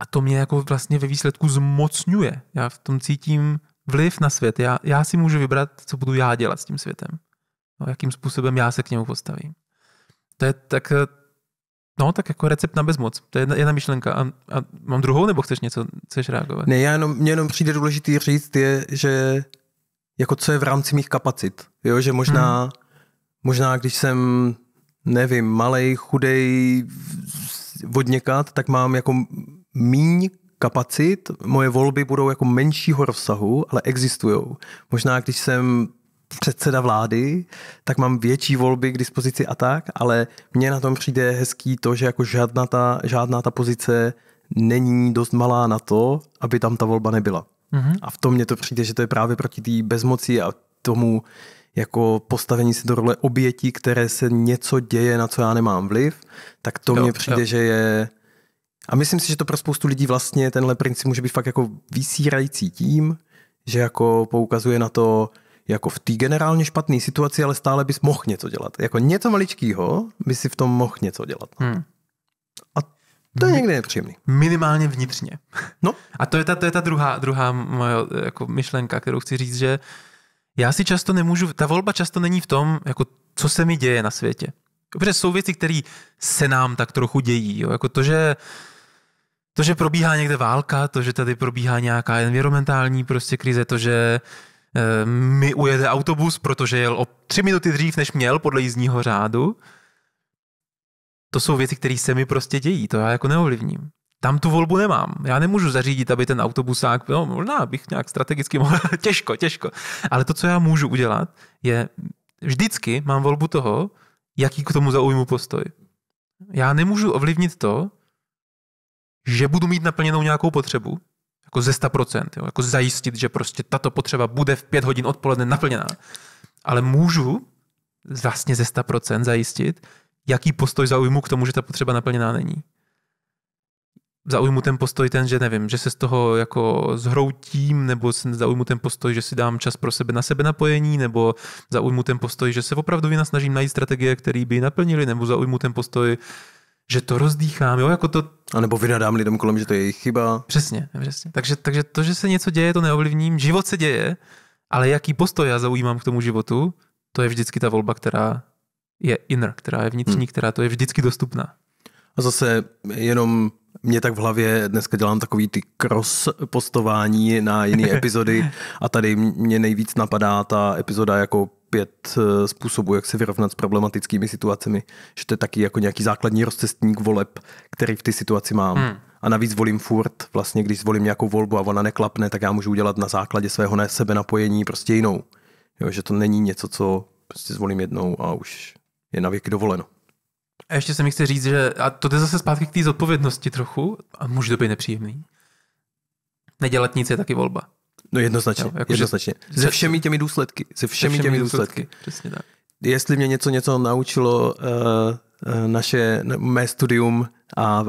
a to mě jako vlastně ve výsledku zmocňuje. Já v tom cítím vliv na svět. Já, já si můžu vybrat, co budu já dělat s tím světem. No, jakým způsobem já se k němu postavím. To je tak, no, tak jako recept na bezmoc. To je jedna, jedna myšlenka. A, a, mám druhou, nebo chceš něco, chceš reagovat? Ne, já jenom, mě jenom přijde důležitý říct, je, že jako co je v rámci mých kapacit. Jo, že možná, hmm. možná když jsem nevím, malej, chudej, vodněkat, tak mám jako míň kapacit, moje volby budou jako menšího rozsahu, ale existují. Možná, když jsem předseda vlády, tak mám větší volby k dispozici a tak, ale mně na tom přijde hezký to, že jako žádná ta, žádná ta pozice není dost malá na to, aby tam ta volba nebyla. Mm-hmm. A v tom mně to přijde, že to je právě proti té bezmoci a tomu jako postavení se do role obětí, které se něco děje, na co já nemám vliv, tak to mně přijde, jo. že je a myslím si, že to pro spoustu lidí vlastně tenhle princip může být fakt jako vysírající tím, že jako poukazuje na to, jako v té generálně špatné situaci, ale stále bys mohl něco dělat. Jako něco maličkýho by si v tom mohl něco dělat. Hmm. A to je někdy nepříjemný. Minimálně vnitřně. No. A to je ta, to je ta druhá, druhá moje jako myšlenka, kterou chci říct, že já si často nemůžu, ta volba často není v tom, jako co se mi děje na světě. Protože jsou věci, které se nám tak trochu dějí. Jo? Jako to, že to, že probíhá někde válka, to, že tady probíhá nějaká environmentální prostě krize, to, že eh, mi ujede autobus, protože jel o tři minuty dřív, než měl podle jízdního řádu. To jsou věci, které se mi prostě dějí, to já jako neovlivním. Tam tu volbu nemám. Já nemůžu zařídit, aby ten autobusák, no možná bych nějak strategicky mohl, těžko, těžko. Ale to, co já můžu udělat, je vždycky mám volbu toho, jaký k tomu zaujmu postoj. Já nemůžu ovlivnit to, že budu mít naplněnou nějakou potřebu, jako ze 100%, jo, jako zajistit, že prostě tato potřeba bude v pět hodin odpoledne naplněná. Ale můžu vlastně ze 100% zajistit, jaký postoj zaujmu k tomu, že ta potřeba naplněná není. Zaujmu ten postoj ten, že nevím, že se z toho jako zhroutím, nebo zaujmu ten postoj, že si dám čas pro sebe na sebe napojení, nebo zaujmu ten postoj, že se opravdu vynasnažím najít strategie, které by ji naplnili, nebo zaujmu ten postoj, že to rozdýchám, jo, jako to... A nebo vynadám lidem kolem, že to je jejich chyba. Přesně, přesně. Takže, takže to, že se něco děje, to neovlivním. Život se děje, ale jaký postoj já zaujímám k tomu životu, to je vždycky ta volba, která je inner, která je vnitřní, hmm. která to je vždycky dostupná. A zase jenom mě tak v hlavě dneska dělám takový ty cross postování na jiné epizody a tady mě nejvíc napadá ta epizoda jako pět e, způsobů, jak se vyrovnat s problematickými situacemi. Že to je taky jako nějaký základní rozcestník voleb, který v té situaci mám. Hmm. A navíc volím furt, vlastně když zvolím nějakou volbu a ona neklapne, tak já můžu udělat na základě svého ne sebe napojení prostě jinou. Jo, že to není něco, co prostě zvolím jednou a už je na věky dovoleno. A ještě se mi chce říct, že a to jde zase zpátky k té zodpovědnosti trochu a může to být nepříjemný. Nedělat nic je taky volba. No jednoznačně, jo, jako jednoznačně. Že... Se všemi těmi důsledky, se všemi, se všemi těmi důsledky. důsledky. Přesně tak. Jestli mě něco něco naučilo uh, naše, mé studium a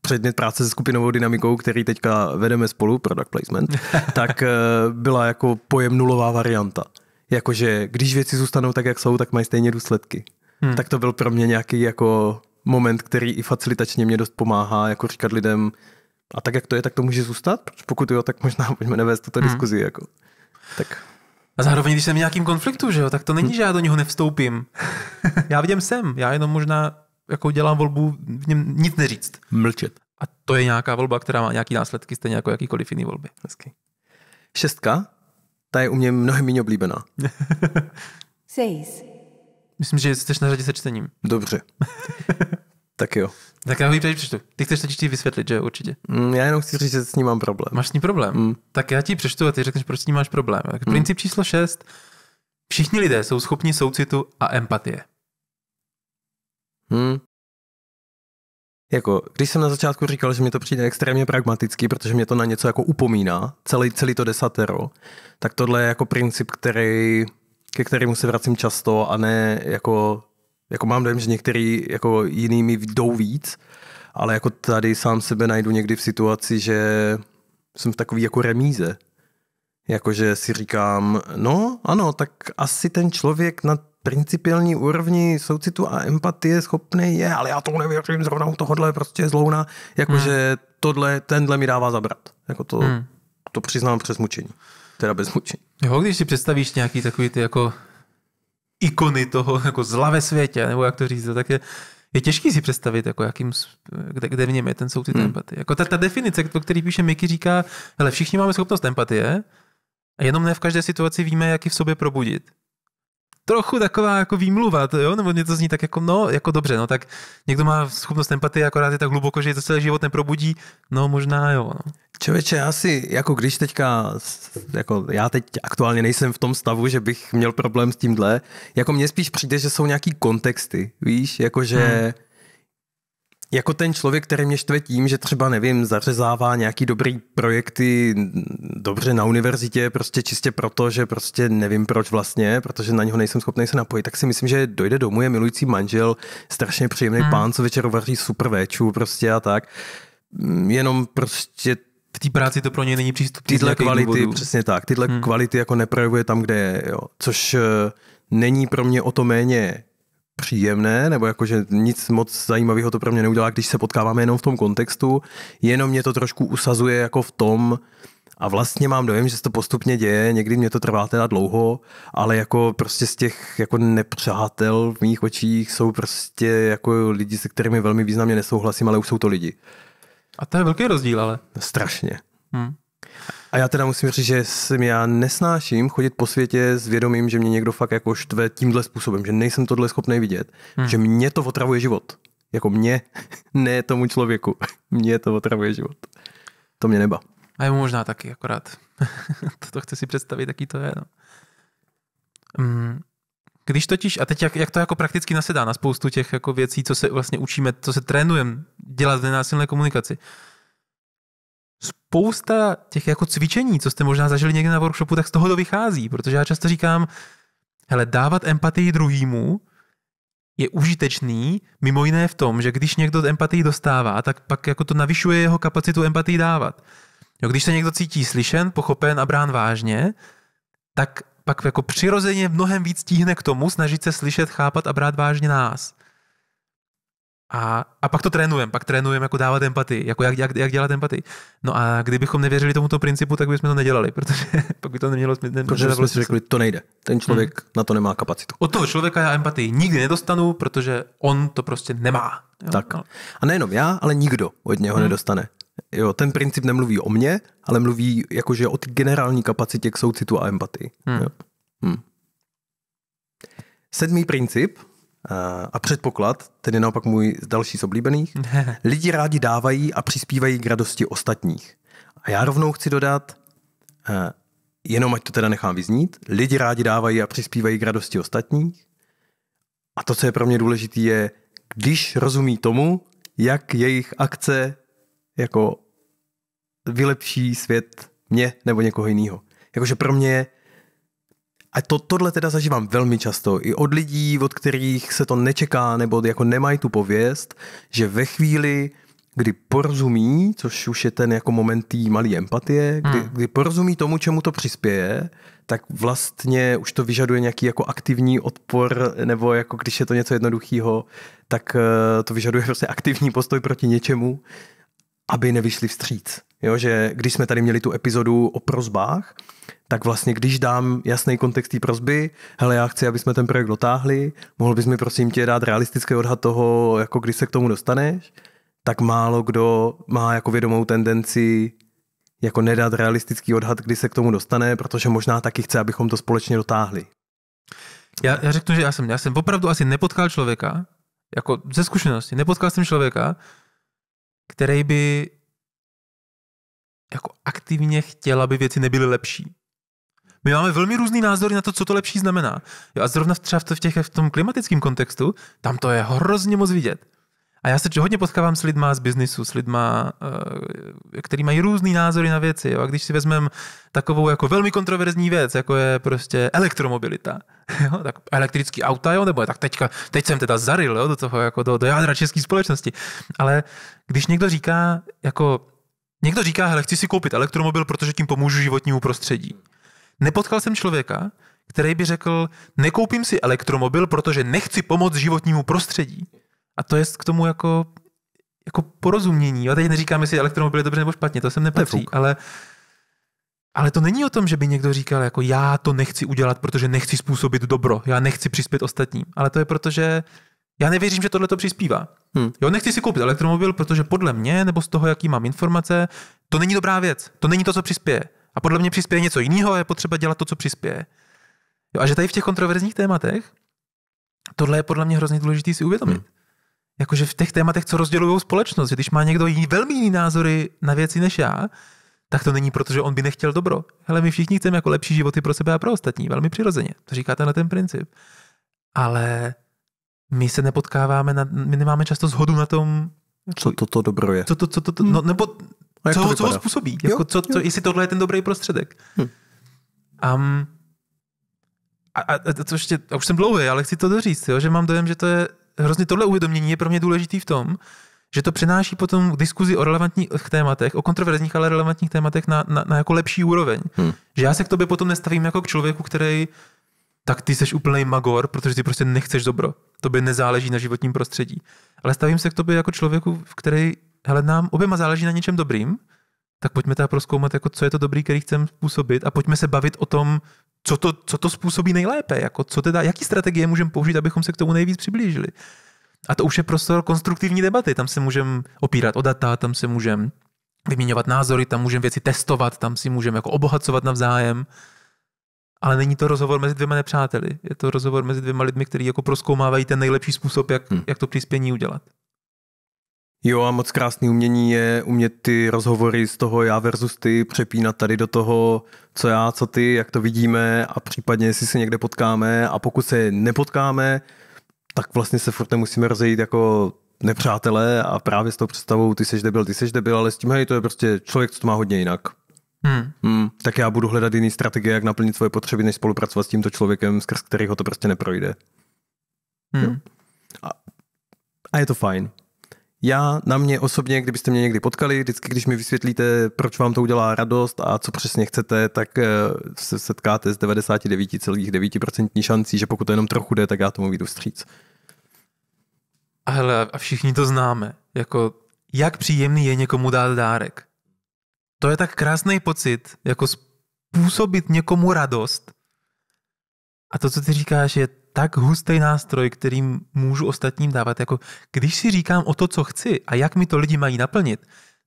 předmět práce se skupinovou dynamikou, který teďka vedeme spolu, product placement, tak eh, byla jako pojem nulová varianta. Jakože když věci zůstanou tak, jak jsou, tak mají stejně důsledky hmm. tak to byl pro mě nějaký jako moment, který i facilitačně mě dost pomáhá, jako říkat lidem, a tak jak to je, tak to může zůstat? Pokud jo, tak možná pojďme nevést tuto hmm. diskuzi. Jako. Tak. A zároveň, když jsem v nějakém konfliktu, že jo, tak to není, hmm. že já do něho nevstoupím. já vidím sem, já jenom možná jako dělám volbu v něm nic neříct. Mlčet. A to je nějaká volba, která má nějaký následky, stejně jako jakýkoliv jiný volby. Hezky. Šestka, ta je u mě mnohem méně oblíbená. Seis. Myslím, že jsi na řadě se čtením. Dobře. tak jo. Tak já ho tady přečtu. Ty chceš teď ti vysvětlit, že určitě. Mm, já jenom chci říct, že s ním mám problém. Máš s ním problém? Mm. Tak já ti přečtu a ty řekneš, proč s ním máš problém. Tak mm. princip číslo 6. Všichni lidé jsou schopni soucitu a empatie. Hmm. Jako, když jsem na začátku říkal, že mi to přijde extrémně pragmatický, protože mě to na něco jako upomíná, celý, celý to desatero, tak tohle je jako princip, který ke kterému se vracím často a ne jako, jako mám dojem, že některý jako jinými jdou víc, ale jako tady sám sebe najdu někdy v situaci, že jsem v takový jako remíze. Jakože si říkám, no ano, tak asi ten člověk na principiální úrovni soucitu a empatie schopný je, ale já tomu nevěřím, zrovna u tohohle prostě zlouna, jakože hmm. tohle, tenhle mi dává zabrat. Jako to, hmm. to přiznám přes mučení teda bez mučení. Jo, když si představíš nějaký takový ty jako ikony toho jako zla ve světě, nebo jak to říct, tak je, je těžký si představit, jako jakým, kde, kde v něm je ten soucit hmm. empatie. Jako ta, ta definice, o který píše Miky, říká, hele, všichni máme schopnost empatie, a jenom ne v každé situaci víme, jak ji v sobě probudit trochu taková jako výmluva, to, jo? nebo mě to zní tak jako, no, jako dobře, no tak někdo má schopnost empatie, akorát je tak hluboko, že je to celý život neprobudí, no možná jo. No. Čověče, já si, jako když teďka, jako já teď aktuálně nejsem v tom stavu, že bych měl problém s tímhle, jako mně spíš přijde, že jsou nějaký kontexty, víš, jako, že... Hmm jako ten člověk, který mě štve tím, že třeba, nevím, zařezává nějaký dobrý projekty dobře na univerzitě, prostě čistě proto, že prostě nevím proč vlastně, protože na něho nejsem schopný se napojit, tak si myslím, že dojde domů, je milující manžel, strašně příjemný hmm. pán, co večer vaří super véčů prostě a tak. Mm, jenom prostě v té práci to pro ně není přístupné. Tyhle kvality, důvodů. přesně tak, tyhle hmm. kvality jako neprojevuje tam, kde je, jo. což eh, není pro mě o to méně příjemné, nebo jakože nic moc zajímavého to pro mě neudělá, když se potkáváme jenom v tom kontextu, jenom mě to trošku usazuje jako v tom, a vlastně mám dojem, že se to postupně děje, někdy mě to trvá teda dlouho, ale jako prostě z těch jako nepřátel v mých očích jsou prostě jako lidi, se kterými velmi významně nesouhlasím, ale už jsou to lidi. A to je velký rozdíl ale. Strašně. Hmm. A já teda musím říct, že jsem já nesnáším chodit po světě s vědomím, že mě někdo fakt jako štve tímhle způsobem, že nejsem tohle schopný vidět, hmm. že mě to otravuje život. Jako mě, ne tomu člověku. Mě to otravuje život. To mě neba. A je možná taky, akorát. to chci si představit, jaký to je. No. Mm. Když totiž, a teď jak, jak to jako prakticky nasedá na spoustu těch jako věcí, co se vlastně učíme, co se trénujeme dělat v nenásilné komunikaci spousta těch jako cvičení, co jste možná zažili někde na workshopu, tak z toho to vychází, protože já často říkám, hele, dávat empatii druhýmu je užitečný, mimo jiné v tom, že když někdo empatii dostává, tak pak jako to navyšuje jeho kapacitu empatii dávat. Jo, když se někdo cítí slyšen, pochopen a brán vážně, tak pak jako přirozeně mnohem víc stíhne k tomu snažit se slyšet, chápat a brát vážně nás. A, a pak to trénujeme, pak trénujeme jako dávat empatii, jako jak, jak, jak dělat empatii. No a kdybychom nevěřili tomuto principu, tak bychom to nedělali, protože pak by to nemělo smysl. protože jsme si řekli, to nejde, ten člověk hmm. na to nemá kapacitu. Od toho člověka já empatii nikdy nedostanu, protože on to prostě nemá. Jo? Tak. No. A nejenom já, ale nikdo od něho hmm. nedostane. Jo, ten princip nemluví o mně, ale mluví jakože o generální kapacitě k soucitu a empatii. Hmm. Jo. Hmm. Sedmý princip – a předpoklad, ten je naopak můj další z oblíbených, lidi rádi dávají a přispívají k radosti ostatních. A já rovnou chci dodat, jenom ať to teda nechám vyznít, lidi rádi dávají a přispívají k radosti ostatních. A to, co je pro mě důležité, je, když rozumí tomu, jak jejich akce jako vylepší svět mě nebo někoho jiného. Jakože pro mě a to, tohle teda zažívám velmi často. I od lidí, od kterých se to nečeká, nebo jako nemají tu pověst, že ve chvíli, kdy porozumí, což už je ten jako moment té malé empatie, kdy, hmm. kdy porozumí tomu, čemu to přispěje, tak vlastně už to vyžaduje nějaký jako aktivní odpor, nebo jako když je to něco jednoduchého, tak eh, to vyžaduje prostě aktivní postoj proti něčemu, aby nevyšli vstříc. Jo, že když jsme tady měli tu epizodu o prozbách, tak vlastně když dám jasný kontext té prozby, hele, já chci, aby jsme ten projekt dotáhli, mohl bys mi prosím tě dát realistický odhad toho, jako když se k tomu dostaneš, tak málo kdo má jako vědomou tendenci jako nedat realistický odhad, kdy se k tomu dostane, protože možná taky chce, abychom to společně dotáhli. Já, já řeknu, že já jsem, já jsem opravdu asi nepotkal člověka, jako ze zkušenosti, nepotkal jsem člověka, který by jako aktivně chtěl, aby věci nebyly lepší. My máme velmi různý názory na to, co to lepší znamená. Jo, a zrovna třeba v, těch, v tom klimatickém kontextu, tam to je hrozně moc vidět. A já se hodně potkávám s lidma z biznisu, s lidma, eh, který mají různý názory na věci. Jo? A když si vezmeme takovou jako velmi kontroverzní věc, jako je prostě elektromobilita, jo? tak elektrický auta, jo? nebo tak teďka, teď jsem teda zaril jo? do toho, jako do, do jádra české společnosti. Ale když někdo říká, jako někdo říká, hele, chci si koupit elektromobil, protože tím pomůžu životnímu prostředí. Nepotkal jsem člověka, který by řekl, nekoupím si elektromobil, protože nechci pomoct životnímu prostředí. A to je k tomu jako, jako porozumění. A teď neříkám, jestli elektromobil je dobře nebo špatně, to sem nepatří, to ale ale to není o tom, že by někdo říkal, jako já to nechci udělat, protože nechci způsobit dobro, já nechci přispět ostatním. Ale to je proto, že já nevěřím, že tohle to přispívá. Hmm. Jo, nechci si koupit elektromobil, protože podle mě, nebo z toho, jaký mám informace, to není dobrá věc. To není to, co přispěje. A podle mě přispěje něco jiného a je potřeba dělat to, co přispěje. Jo, a že tady v těch kontroverzních tématech, tohle je podle mě hrozně důležité si uvědomit. Hmm jakože v těch tématech, co rozdělují společnost, že když má někdo jiný, velmi jiný názory na věci než já, tak to není proto, že on by nechtěl dobro. ale my všichni chceme jako lepší životy pro sebe a pro ostatní, velmi přirozeně. To říkáte na ten princip. Ale my se nepotkáváme, na, my nemáme často zhodu na tom, co to, to dobro je. Co to, co to, to no, nebo no, co, to co ho způsobí, jo, jako, co, jo. co, jestli tohle je ten dobrý prostředek. Hm. Um, a, a, a to ještě, a už jsem dlouhý, ale chci to doříct, jo, že mám dojem, že to je hrozně tohle uvědomění je pro mě důležitý v tom, že to přenáší potom diskuzi o relevantních tématech, o kontroverzních, ale relevantních tématech na, na, na jako lepší úroveň. Hmm. Že já se k tobě potom nestavím jako k člověku, který tak ty seš úplný magor, protože ty prostě nechceš dobro. Tobě nezáleží na životním prostředí. Ale stavím se k tobě jako člověku, který, hele, nám oběma záleží na něčem dobrým tak pojďme teda proskoumat, jako co je to dobrý, který chceme způsobit a pojďme se bavit o tom, co to, co to způsobí nejlépe, jako co teda, jaký strategie můžeme použít, abychom se k tomu nejvíc přiblížili. A to už je prostor konstruktivní debaty, tam se můžeme opírat o data, tam se můžeme vyměňovat názory, tam můžeme věci testovat, tam si můžeme jako obohacovat navzájem. Ale není to rozhovor mezi dvěma nepřáteli, je to rozhovor mezi dvěma lidmi, kteří jako proskoumávají ten nejlepší způsob, jak, hmm. jak to přispění udělat. Jo a moc krásný umění je umět ty rozhovory z toho já versus ty přepínat tady do toho, co já, co ty, jak to vidíme a případně jestli se někde potkáme a pokud se nepotkáme, tak vlastně se furt musíme rozejít jako nepřátelé a právě s tou představou ty seš debil, ty seš debil, ale s tím, hej, to je prostě člověk, co to má hodně jinak. Hmm. Hmm, tak já budu hledat jiný strategie, jak naplnit svoje potřeby, než spolupracovat s tímto člověkem, skrz kterého to prostě neprojde. Hmm. A, a je to fajn já na mě osobně, kdybyste mě někdy potkali, vždycky, když mi vysvětlíte, proč vám to udělá radost a co přesně chcete, tak eh, se setkáte s 99,9% šancí, že pokud to jenom trochu jde, tak já tomu vyjdu vstříc. A hele, a všichni to známe. Jako, jak příjemný je někomu dát dárek. To je tak krásný pocit, jako způsobit někomu radost. A to, co ty říkáš, je tak hustý nástroj, kterým můžu ostatním dávat. Jako když si říkám o to, co chci a jak mi to lidi mají naplnit,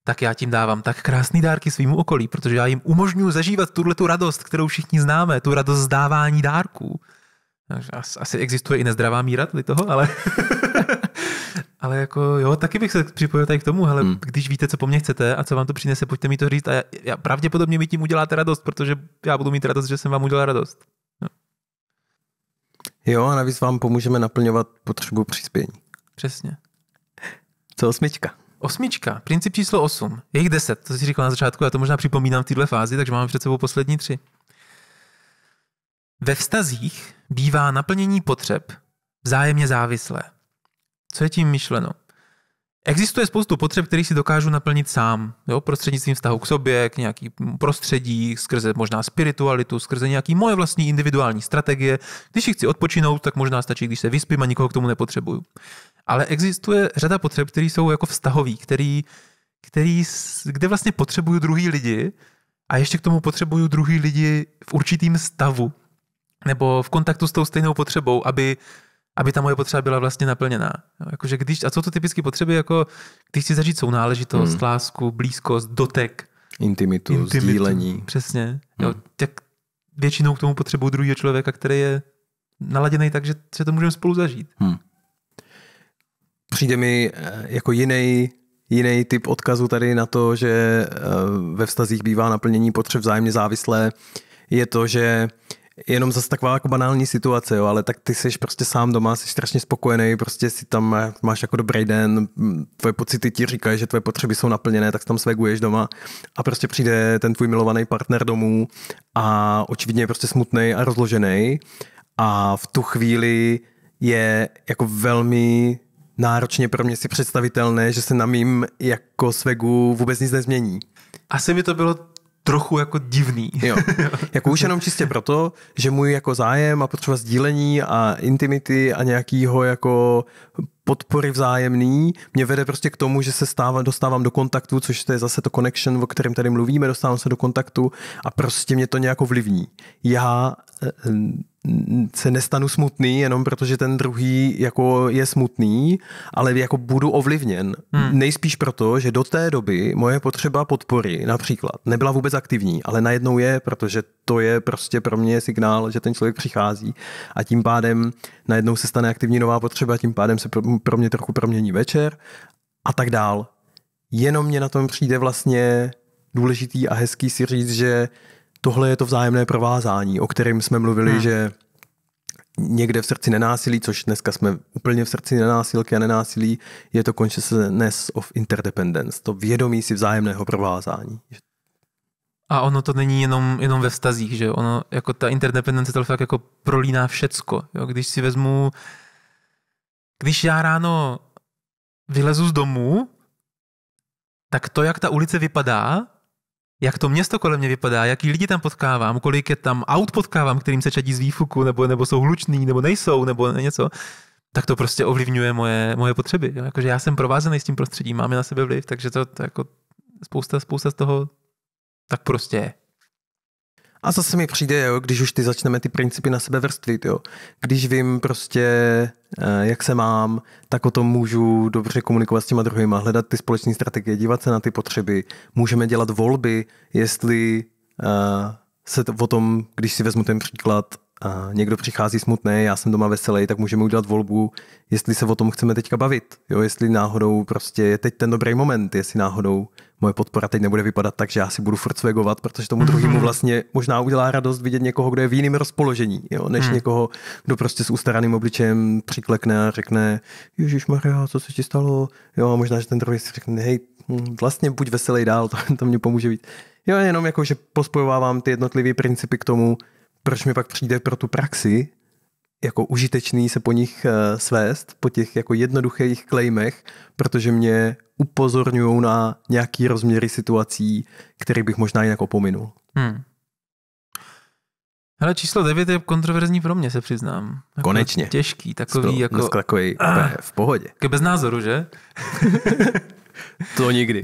tak já tím dávám tak krásný dárky svým okolí, protože já jim umožňuji zažívat tuhle tu radost, kterou všichni známe, tu radost zdávání dárků. Asi existuje i nezdravá míra tady toho, ale... ale jako jo, taky bych se připojil tady k tomu, ale hmm. když víte, co po mně chcete a co vám to přinese, pojďte mi to říct a já, já pravděpodobně mi tím uděláte radost, protože já budu mít radost, že jsem vám udělal radost. Jo, a navíc vám pomůžeme naplňovat potřebu přispění. Přesně. Co osmička? Osmička, princip číslo 8. Je jich 10, to jsi říkal na začátku, já to možná připomínám v této fázi, takže máme před sebou poslední tři. Ve vztazích bývá naplnění potřeb vzájemně závislé. Co je tím myšleno? Existuje spoustu potřeb, které si dokážu naplnit sám, jo, prostřednictvím vztahu k sobě, k nějaký prostředí, skrze možná spiritualitu, skrze nějaký moje vlastní individuální strategie. Když si chci odpočinout, tak možná stačí, když se vyspím a nikoho k tomu nepotřebuju. Ale existuje řada potřeb, které jsou jako vztahový, který, který, kde vlastně potřebuju druhý lidi a ještě k tomu potřebuju druhý lidi v určitým stavu nebo v kontaktu s tou stejnou potřebou, aby aby ta moje potřeba byla vlastně naplněná. Jo, jakože když, a co to typicky potřeby, jako když chci zažít náležitost, hmm. lásku, blízkost, dotek. Intimitu, intimitu sdílení. Přesně. Hmm. Jo, tak většinou k tomu potřebuji druhého člověka, který je naladěný tak, že se to můžeme spolu zažít. Hmm. Přijde mi eh, jako jiný jiný typ odkazu tady na to, že eh, ve vztazích bývá naplnění potřeb vzájemně závislé, je to, že jenom zase taková jako banální situace, jo, ale tak ty jsi prostě sám doma, jsi strašně spokojený, prostě si tam eh, máš jako dobrý den, mm, tvoje pocity ti říkají, že tvoje potřeby jsou naplněné, tak tam sveguješ doma a prostě přijde ten tvůj milovaný partner domů a očividně je prostě smutný a rozložený a v tu chvíli je jako velmi náročně pro mě si představitelné, že se na mým jako svegu vůbec nic nezmění. Asi by to bylo trochu jako divný. Jo. Jako už jenom čistě proto, že můj jako zájem a potřeba sdílení a intimity a nějakýho jako podpory vzájemný mě vede prostě k tomu, že se stávám, dostávám do kontaktu, což to je zase to connection, o kterém tady mluvíme, dostávám se do kontaktu a prostě mě to nějak vlivní. Já se nestanu smutný jenom protože ten druhý jako je smutný, ale jako budu ovlivněn. Hmm. Nejspíš proto, že do té doby moje potřeba podpory například nebyla vůbec aktivní, ale najednou je, protože to je prostě pro mě signál, že ten člověk přichází a tím pádem najednou se stane aktivní nová potřeba, tím pádem se pro, pro mě trochu promění večer a tak dál. Jenom mě na tom přijde vlastně důležitý a hezký si říct, že tohle je to vzájemné provázání, o kterém jsme mluvili, hmm. že někde v srdci nenásilí, což dneska jsme úplně v srdci nenásilky a nenásilí, je to consciousness of interdependence, to vědomí si vzájemného provázání. A ono to není jenom, jenom ve vztazích, že ono, jako ta interdependence to fakt jako prolíná všecko. Jo? Když si vezmu, když já ráno vylezu z domu, tak to, jak ta ulice vypadá, jak to město kolem mě vypadá, jaký lidi tam potkávám, kolik je tam aut potkávám, kterým se čadí z výfuku, nebo, nebo jsou hluční, nebo nejsou, nebo něco, tak to prostě ovlivňuje moje, moje potřeby. Jo? Jakože já jsem provázený s tím prostředím, máme na sebe vliv, takže to, to jako spousta, spousta z toho tak prostě je. A zase mi přijde, jo, když už ty začneme ty principy na sebe vrstvit, jo. Když vím prostě, eh, jak se mám, tak o tom můžu dobře komunikovat s těma druhýma, hledat ty společné strategie, dívat se na ty potřeby. Můžeme dělat volby, jestli eh, se o tom, když si vezmu ten příklad, a eh, někdo přichází smutný, já jsem doma veselý, tak můžeme udělat volbu, jestli se o tom chceme teďka bavit. Jo, jestli náhodou prostě je teď ten dobrý moment, jestli náhodou moje podpora teď nebude vypadat tak, že já si budu furt svegovat, protože tomu druhému mhm. vlastně možná udělá radost vidět někoho, kdo je v jiném rozpoložení, jo, než hmm. někoho, kdo prostě s ustaraným obličejem přiklekne a řekne, Ježíš Maria, co se ti stalo? Jo, a možná, že ten druhý si řekne, hej, hm, vlastně buď veselý dál, to, to mě pomůže být. Jo, jenom jako, že pospojovávám ty jednotlivé principy k tomu, proč mi pak přijde pro tu praxi jako užitečný se po nich eh, svést, po těch jako jednoduchých klejmech, protože mě upozorňují na nějaký rozměry situací, které bych možná jinak opominul. Hmm. Hele, číslo 9 je kontroverzní pro mě, se přiznám. Jako Konečně. Těžký, takový Spro, jako... Takový ah, v pohodě. Ke bez názoru, že? to nikdy.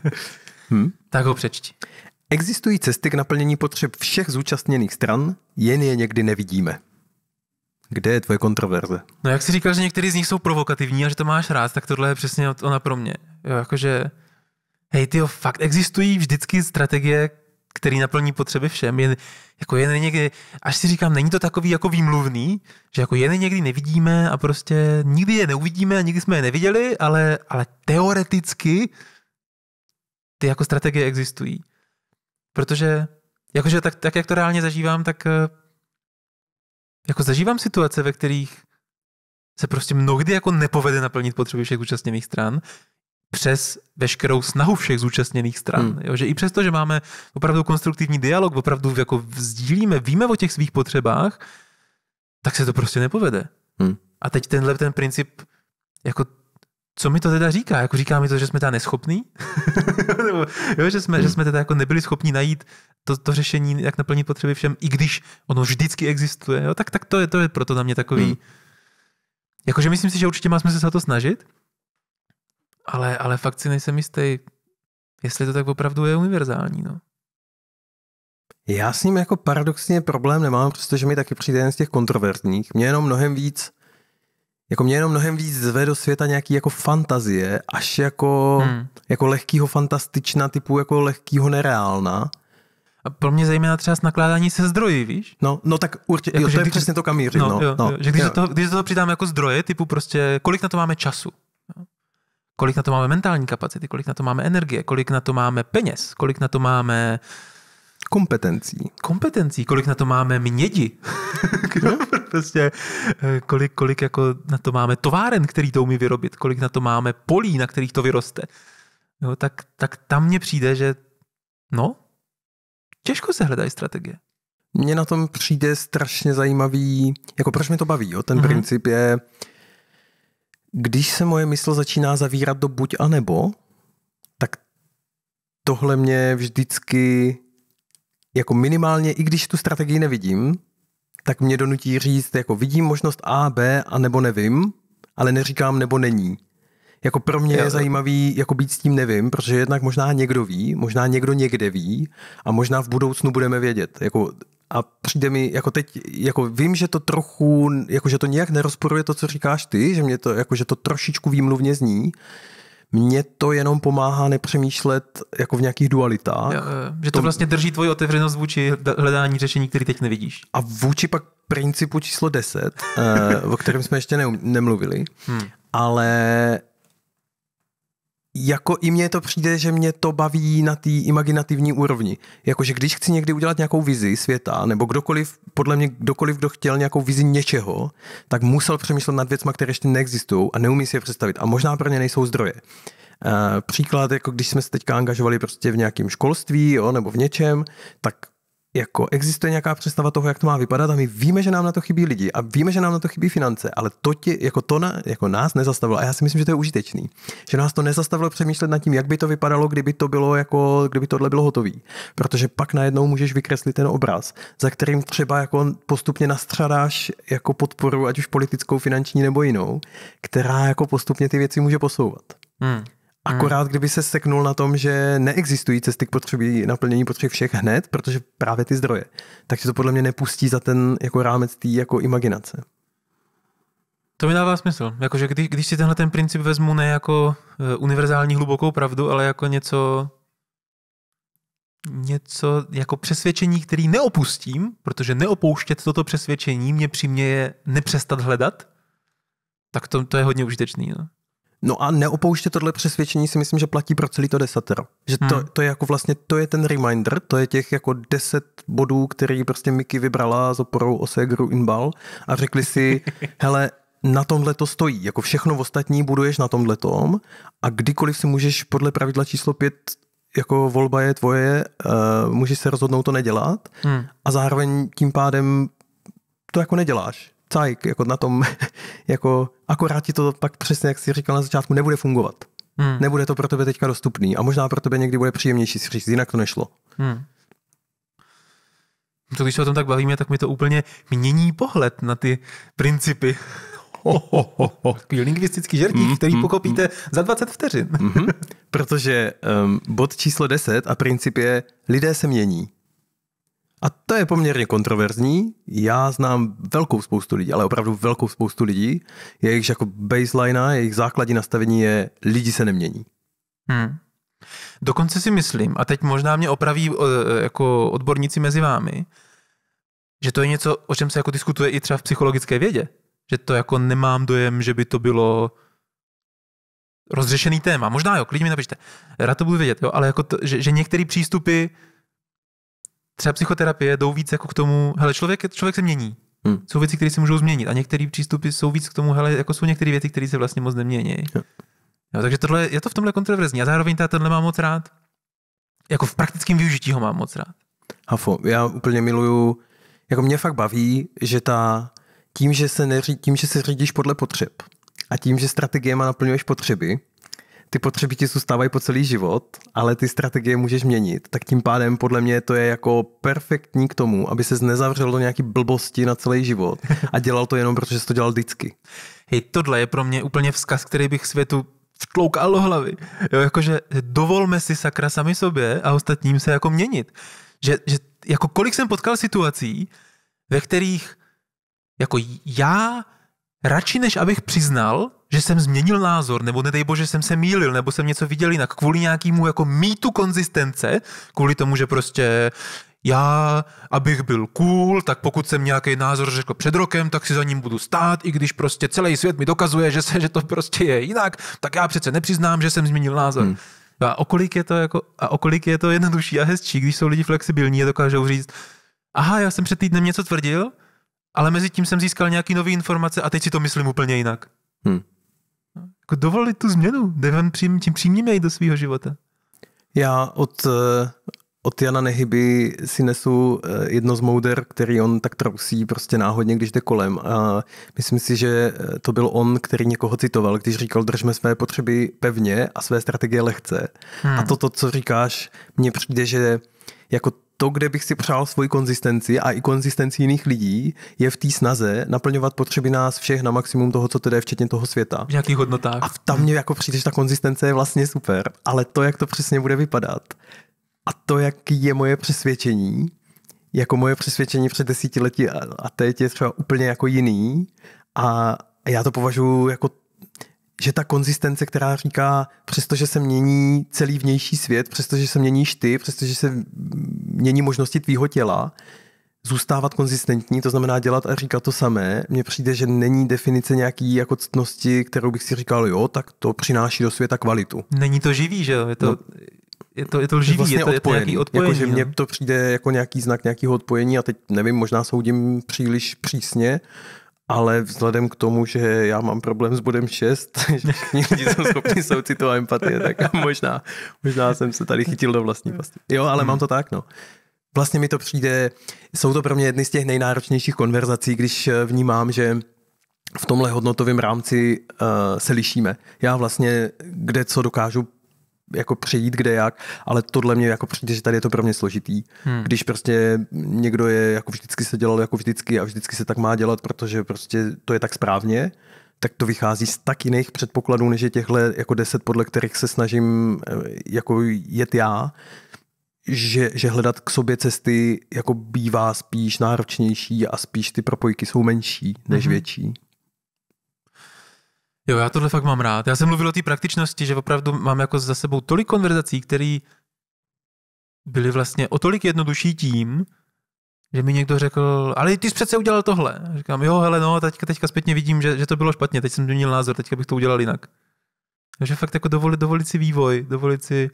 hm? Tak ho přečti. Existují cesty k naplnění potřeb všech zúčastněných stran, jen je někdy nevidíme. Kde je tvoje kontroverze? No jak jsi říkal, že některý z nich jsou provokativní a že to máš rád, tak tohle je přesně ona pro mě. Jo, jakože, hej tyjo, fakt existují vždycky strategie, který naplní potřeby všem. Je, jako je někdy, až si říkám, není to takový jako výmluvný, že jako jen někdy nevidíme a prostě nikdy je neuvidíme, a nikdy jsme je neviděli, ale, ale teoreticky ty jako strategie existují. Protože jakože tak, tak, jak to reálně zažívám, tak eh, jako zažívám situace, ve kterých se prostě mnohdy jako nepovede naplnit potřeby všech účastněných stran přes veškerou snahu všech zúčastněných stran. Hmm. Jo, že i přesto, že máme opravdu konstruktivní dialog, opravdu jako vzdílíme, víme o těch svých potřebách, tak se to prostě nepovede. Hmm. A teď tenhle ten princip, jako co mi to teda říká? Jako říká mi to, že jsme teda neschopní? Nebo jo, že, jsme, hmm. že jsme teda jako nebyli schopni najít to, to řešení, jak naplnit potřeby všem, i když ono vždycky existuje, jo, tak, tak to je to je proto na mě takový... Hmm. Jakože myslím si, že určitě má smysl se o to snažit, ale, ale fakt si nejsem jistý, jestli to tak opravdu je univerzální. No. Já s ním jako paradoxně problém nemám, protože mi taky přijde jeden z těch kontroverzních. Mě jenom mnohem víc jako mě jenom mnohem víc zve do světa nějaký jako fantazie, až jako, hmm. jako lehkýho fantastična typu jako lehkýho nereálna. A pro mě zejména třeba s nakládání se zdroji, víš? No, no tak určitě, jako, jo, to je když, přesně to, kam mířím. No, no, jo, no, jo, že když, jo. To, když to přidám jako zdroje, typu prostě, kolik na to máme času, jo? kolik na to máme mentální kapacity, kolik na to máme energie, kolik na to máme peněz, kolik na to máme kompetencí. Kompetencí, kolik na to máme mědi. prostě, eh, kolik, kolik jako na to máme továren, který to umí vyrobit, kolik na to máme polí, na kterých to vyroste. Jo, tak, tak tam mně přijde, že no, Těžko se hledají strategie. Mně na tom přijde strašně zajímavý, jako proč mi to baví, jo? ten mm-hmm. princip je, když se moje mysl začíná zavírat do buď a nebo, tak tohle mě vždycky, jako minimálně, i když tu strategii nevidím, tak mě donutí říct, jako vidím možnost A, B, a nebo nevím, ale neříkám nebo není. Jako pro mě je zajímavý, jako být s tím nevím, protože jednak možná někdo ví, možná někdo někde ví a možná v budoucnu budeme vědět. Jako a přijde mi, jako teď, jako vím, že to trochu, jako že to nějak nerozporuje to, co říkáš ty, že mě to, jako že to trošičku výmluvně zní, mě to jenom pomáhá nepřemýšlet jako v nějakých dualitách. Jo, že to vlastně drží tvoji otevřenost vůči hledání řešení, který teď nevidíš. A vůči pak principu číslo 10, eh, o kterém jsme ještě ne- nemluvili, hmm. ale jako i mně to přijde, že mě to baví na té imaginativní úrovni. Jakože když chci někdy udělat nějakou vizi světa, nebo kdokoliv, podle mě kdokoliv, kdo chtěl nějakou vizi něčeho, tak musel přemýšlet nad věcma, které ještě neexistují a neumí si je představit. A možná pro ně nejsou zdroje. Eh, příklad, jako když jsme se teďka angažovali prostě v nějakém školství jo, nebo v něčem, tak jako existuje nějaká představa toho, jak to má vypadat a my víme, že nám na to chybí lidi a víme, že nám na to chybí finance, ale to tě, jako to na, jako nás nezastavilo a já si myslím, že to je užitečný. Že nás to nezastavilo přemýšlet nad tím, jak by to vypadalo, kdyby to bylo jako, kdyby tohle bylo hotový. Protože pak najednou můžeš vykreslit ten obraz, za kterým třeba jako postupně nastřadáš jako podporu, ať už politickou, finanční nebo jinou, která jako postupně ty věci může posouvat. Hmm. Hmm. Akorát, kdyby se seknul na tom, že neexistují cesty k potřebí, naplnění potřeb všech hned, protože právě ty zdroje, tak se to podle mě nepustí za ten jako rámec té jako imaginace. To mi dává smysl. Jakože když, když si tenhle ten princip vezmu ne jako e, univerzální hlubokou pravdu, ale jako něco, něco jako přesvědčení, který neopustím, protože neopouštět toto přesvědčení mě přiměje nepřestat hledat, tak to, to je hodně užitečný. No. No a neopouštět tohle přesvědčení si myslím, že platí pro celý to desatero. Že to, hmm. to je jako vlastně, to je ten reminder, to je těch jako deset bodů, který prostě Miki vybrala s oporou o Segru Inbal a řekli si, hele, na tomhle to stojí, jako všechno ostatní buduješ na tomhle tom a kdykoliv si můžeš podle pravidla číslo pět jako volba je tvoje, uh, můžeš se rozhodnout to nedělat hmm. a zároveň tím pádem to jako neděláš cajk, jako na tom, jako akorát ti to pak přesně, jak jsi říkal na začátku, nebude fungovat. Hmm. Nebude to pro tebe teďka dostupný a možná pro tebe někdy bude příjemnější si říct, jinak to nešlo. Hmm. To, když se o tom tak bavíme, tak mi to úplně mění pohled na ty principy. Takový lingvistický žertík, hmm. který mm-hmm. pokopíte hmm. za 20 vteřin. hmm Protože um, bod číslo 10 a princip je, lidé se mění. A to je poměrně kontroverzní. Já znám velkou spoustu lidí, ale opravdu velkou spoustu lidí. Jejich jako baseline, jejich základní nastavení je lidi se nemění. Hmm. Dokonce si myslím, a teď možná mě opraví eh, jako odborníci mezi vámi, že to je něco, o čem se jako diskutuje i třeba v psychologické vědě. Že to jako nemám dojem, že by to bylo rozřešený téma. Možná jo, klidně mi napište. Rád to budu vědět, jo, ale jako to, že, že některé přístupy třeba psychoterapie jdou víc jako k tomu, hele, člověk, člověk se mění. Hmm. Jsou věci, které se můžou změnit a některé přístupy jsou víc k tomu, hele, jako jsou některé věci, které se vlastně moc nemění. Jo. Jo, takže tohle, je to v tomhle kontroverzní a zároveň ta tenhle mám moc rád. Jako v praktickém využití ho mám moc rád. Hafo, já úplně miluju, jako mě fakt baví, že ta, tím, že se, neří, tím, že se řídíš podle potřeb a tím, že strategie má naplňuješ potřeby, ty potřeby ti zůstávají po celý život, ale ty strategie můžeš měnit. Tak tím pádem podle mě to je jako perfektní k tomu, aby se nezavřel do nějaký blbosti na celý život a dělal to jenom, protože jsi to dělal vždycky. Hej, tohle je pro mě úplně vzkaz, který bych světu vtloukal do hlavy. Jo, jakože dovolme si sakra sami sobě a ostatním se jako měnit. Že, že jako kolik jsem potkal situací, ve kterých jako já radši než abych přiznal, že jsem změnil názor, nebo nedej bože, jsem se mýlil, nebo jsem něco viděl jinak, kvůli nějakému jako mýtu konzistence, kvůli tomu, že prostě já, abych byl cool, tak pokud jsem nějaký názor řekl před rokem, tak si za ním budu stát, i když prostě celý svět mi dokazuje, že, se, že to prostě je jinak, tak já přece nepřiznám, že jsem změnil názor. Hmm. A okolik je to jako, a okolik je to jednodušší a hezčí, když jsou lidi flexibilní a dokážou říct, aha, já jsem před týdnem něco tvrdil, ale mezi tím jsem získal nějaký nové informace a teď si to myslím úplně jinak. Hmm. Jako dovolit tu změnu, jdeme přím, tím přijmíme do svého života. Já od, eh, od Jana Nehyby si nesu eh, jedno z mouder, který on tak trousí prostě náhodně, když jde kolem. A myslím si, že eh, to byl on, který někoho citoval, když říkal, držme své potřeby pevně a své strategie lehce. Hmm. A to, co říkáš, mně přijde, že jako to, kde bych si přál svoji konzistenci a i konzistenci jiných lidí, je v té snaze naplňovat potřeby nás všech na maximum toho, co to je, včetně toho světa. V nějakých hodnotách. A tam mě jako přijde, že ta konzistence je vlastně super, ale to, jak to přesně bude vypadat a to, jaký je moje přesvědčení, jako moje přesvědčení před desíti lety a, a teď je třeba úplně jako jiný a já to považuji jako že ta konzistence, která říká, přestože se mění celý vnější svět, přestože se měníš ty, přestože se mění možnosti tvýho těla, zůstávat konzistentní, to znamená dělat a říkat to samé, mně přijde, že není definice nějaký jako ctnosti, kterou bych si říkal, jo, tak to přináší do světa kvalitu. Není to živý, že jo? Je to, no, je to, je to živý? je, vlastně je, to, je to nějaký odpojení. Jako, že mně no. to přijde jako nějaký znak nějakého odpojení a teď nevím, možná soudím příliš přísně, ale vzhledem k tomu, že já mám problém s bodem 6, že všichni lidi jsou schopni soucitu a empatie, tak možná, možná jsem se tady chytil do vlastní pasti. Jo, ale mám to tak, no. Vlastně mi to přijde, jsou to pro mě jedny z těch nejnáročnějších konverzací, když eh, vnímám, že v tomhle hodnotovém rámci uh, se lišíme. Já vlastně kde co dokážu jako přejít kde jak, ale tohle mě jako přijde, že tady je to pro mě složitý. Hmm. Když prostě někdo je jako vždycky se dělal jako vždycky a vždycky se tak má dělat, protože prostě to je tak správně, tak to vychází z tak jiných předpokladů, než je těchhle jako deset, podle kterých se snažím eh, jako jet já, že, že hledat k sobě cesty jako bývá spíš náročnější a spíš ty propojky jsou menší než hmm větší. Jo, já tohle fakt mám rád. Já jsem mluvil o té praktičnosti, že opravdu mám jako za sebou tolik konverzací, které byly vlastně o tolik jednodušší tím, že mi někdo řekl, ale ty jsi přece udělal tohle. A říkám, jo, hele, no, teďka, teďka zpětně vidím, že, že to bylo špatně, teď jsem změnil názor, teďka bych to udělal jinak. Takže fakt jako dovolit, dovolit si vývoj, dovolit si,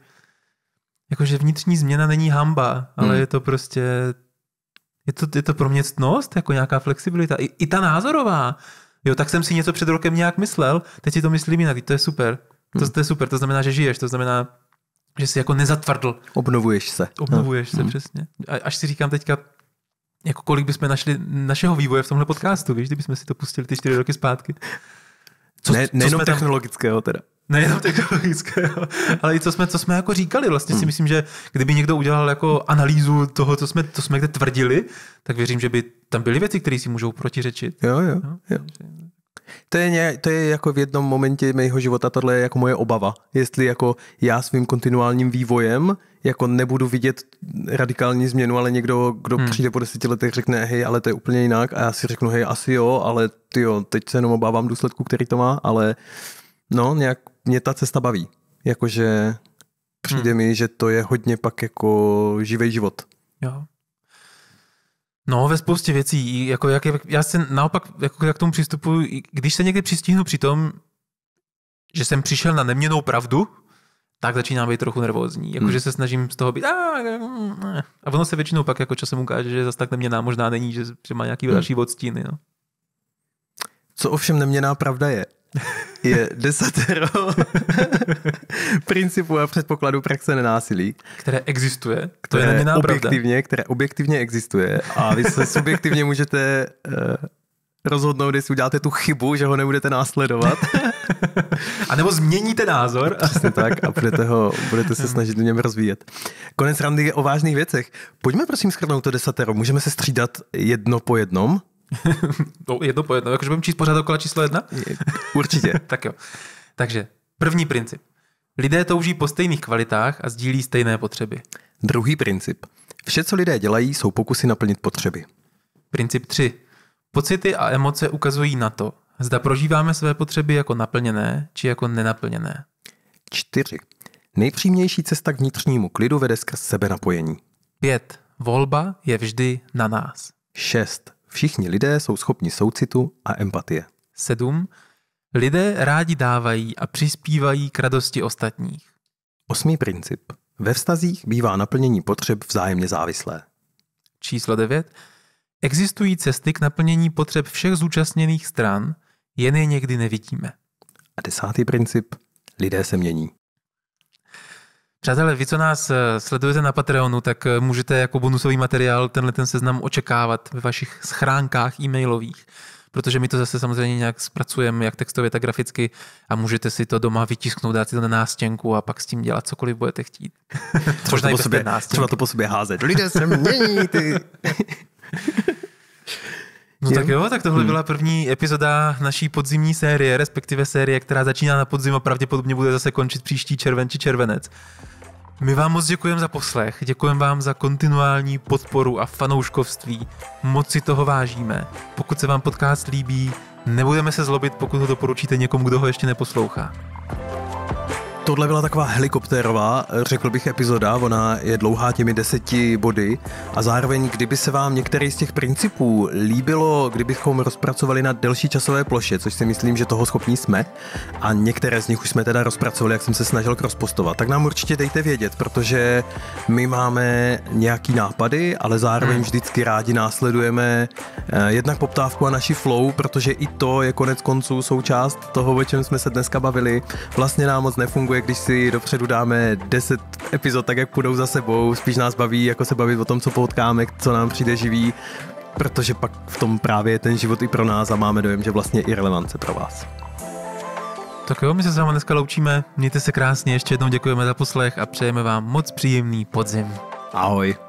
jakože vnitřní změna není hamba, ale hmm. je to prostě, je to, je to pro mě ctnost, jako nějaká flexibilita. I, i ta názorová, jo, tak jsem si něco před rokem nějak myslel, teď si to myslím jinak, to je super. To, hmm. to je super, to znamená, že žiješ, to znamená, že jsi jako nezatvrdl. Obnovuješ se. Obnovuješ no. se, hmm. přesně. A, až si říkám teďka, jako kolik bychom našli našeho vývoje v tomhle podcastu, víš, kdybychom si to pustili ty čtyři roky zpátky. Co, ne, nejenom co technologického tam... teda. Nejenom technologického, ale i co jsme, co jsme jako říkali. Vlastně si hmm. myslím, že kdyby někdo udělal jako analýzu toho, co jsme, to jsme kde tvrdili, tak věřím, že by tam byly věci, které si můžou protiřečit. Jo, jo. No? jo. To je, nějak, to je jako v jednom momentě mého života, tohle je jako moje obava. Jestli jako já svým kontinuálním vývojem jako nebudu vidět radikální změnu, ale někdo, kdo hmm. přijde po deseti letech, řekne, hej, ale to je úplně jinak. A já si řeknu, hej, asi jo, ale ty jo, teď se jenom obávám důsledku, který to má, ale no, nějak mě ta cesta baví. Jakože přijde hmm. mi, že to je hodně pak jako živý život. Jo. No, ve spoustě věcí. Jako jak, já se naopak jako jak k tomu přistupuji, když se někdy přistihnu při tom, že jsem přišel na neměnou pravdu, tak začínám být trochu nervózní. Jakože hmm. se snažím z toho být. A ono se většinou pak jako časem ukáže, že zase tak neměná možná není, že, že má nějaký hmm. další odstíny. No. Co ovšem neměná pravda je je desatero principů a předpokladů praxe nenásilí. Které existuje, které, které není objektivně, které objektivně existuje a vy se subjektivně můžete uh, rozhodnout, jestli uděláte tu chybu, že ho nebudete následovat. a nebo změníte názor. Přesně tak a budete, ho, budete se snažit v něm rozvíjet. Konec randy je o vážných věcech. Pojďme prosím skrnout to desatero. Můžeme se střídat jedno po jednom? no, jedno po jedno. Jakože budeme číst pořád okolo číslo jedna? Určitě. tak jo. Takže první princip. Lidé touží po stejných kvalitách a sdílí stejné potřeby. Druhý princip. Vše, co lidé dělají, jsou pokusy naplnit potřeby. Princip 3. Pocity a emoce ukazují na to, zda prožíváme své potřeby jako naplněné či jako nenaplněné. 4. Nejpřímější cesta k vnitřnímu klidu vede skrz napojení. 5. Volba je vždy na nás. 6. Všichni lidé jsou schopni soucitu a empatie. 7. Lidé rádi dávají a přispívají k radosti ostatních. Osmý princip. Ve vztazích bývá naplnění potřeb vzájemně závislé. Číslo 9. Existují cesty k naplnění potřeb všech zúčastněných stran, jen je někdy nevidíme. A desátý princip. Lidé se mění. Přátelé, vy, co nás eh, sledujete na Patreonu, tak eh, můžete jako bonusový materiál tenhle ten seznam očekávat ve vašich schránkách e-mailových, protože my to zase samozřejmě nějak zpracujeme, jak textově, tak graficky a můžete si to doma vytisknout, dát si to na nástěnku a pak s tím dělat cokoliv budete chtít. Třeba, to po, sobě, třeba to po sobě házet. Lidé se mění, ty. No tak jo, tak tohle hmm. byla první epizoda naší podzimní série, respektive série, která začíná na podzim a pravděpodobně bude zase končit příští červen či červenec. My vám moc děkujeme za poslech, děkujeme vám za kontinuální podporu a fanouškovství. Moc si toho vážíme. Pokud se vám podcast líbí, nebudeme se zlobit, pokud ho doporučíte někomu, kdo ho ještě neposlouchá. Tohle byla taková helikoptérová, řekl bych, epizoda, ona je dlouhá těmi deseti body a zároveň, kdyby se vám některý z těch principů líbilo, kdybychom rozpracovali na delší časové ploše, což si myslím, že toho schopní jsme, a některé z nich už jsme teda rozpracovali, jak jsem se snažil rozpostovat, tak nám určitě dejte vědět, protože my máme nějaký nápady, ale zároveň hmm. vždycky rádi následujeme eh, jednak poptávku a naši flow, protože i to je konec konců součást toho, o čem jsme se dneska bavili. Vlastně nám moc nefunguje nefunguje, když si dopředu dáme 10 epizod tak, jak půjdou za sebou. Spíš nás baví jako se bavit o tom, co potkáme, co nám přijde živý, protože pak v tom právě je ten život i pro nás a máme dojem, že vlastně i relevance pro vás. Tak jo, my se s vámi dneska loučíme, mějte se krásně, ještě jednou děkujeme za poslech a přejeme vám moc příjemný podzim. Ahoj.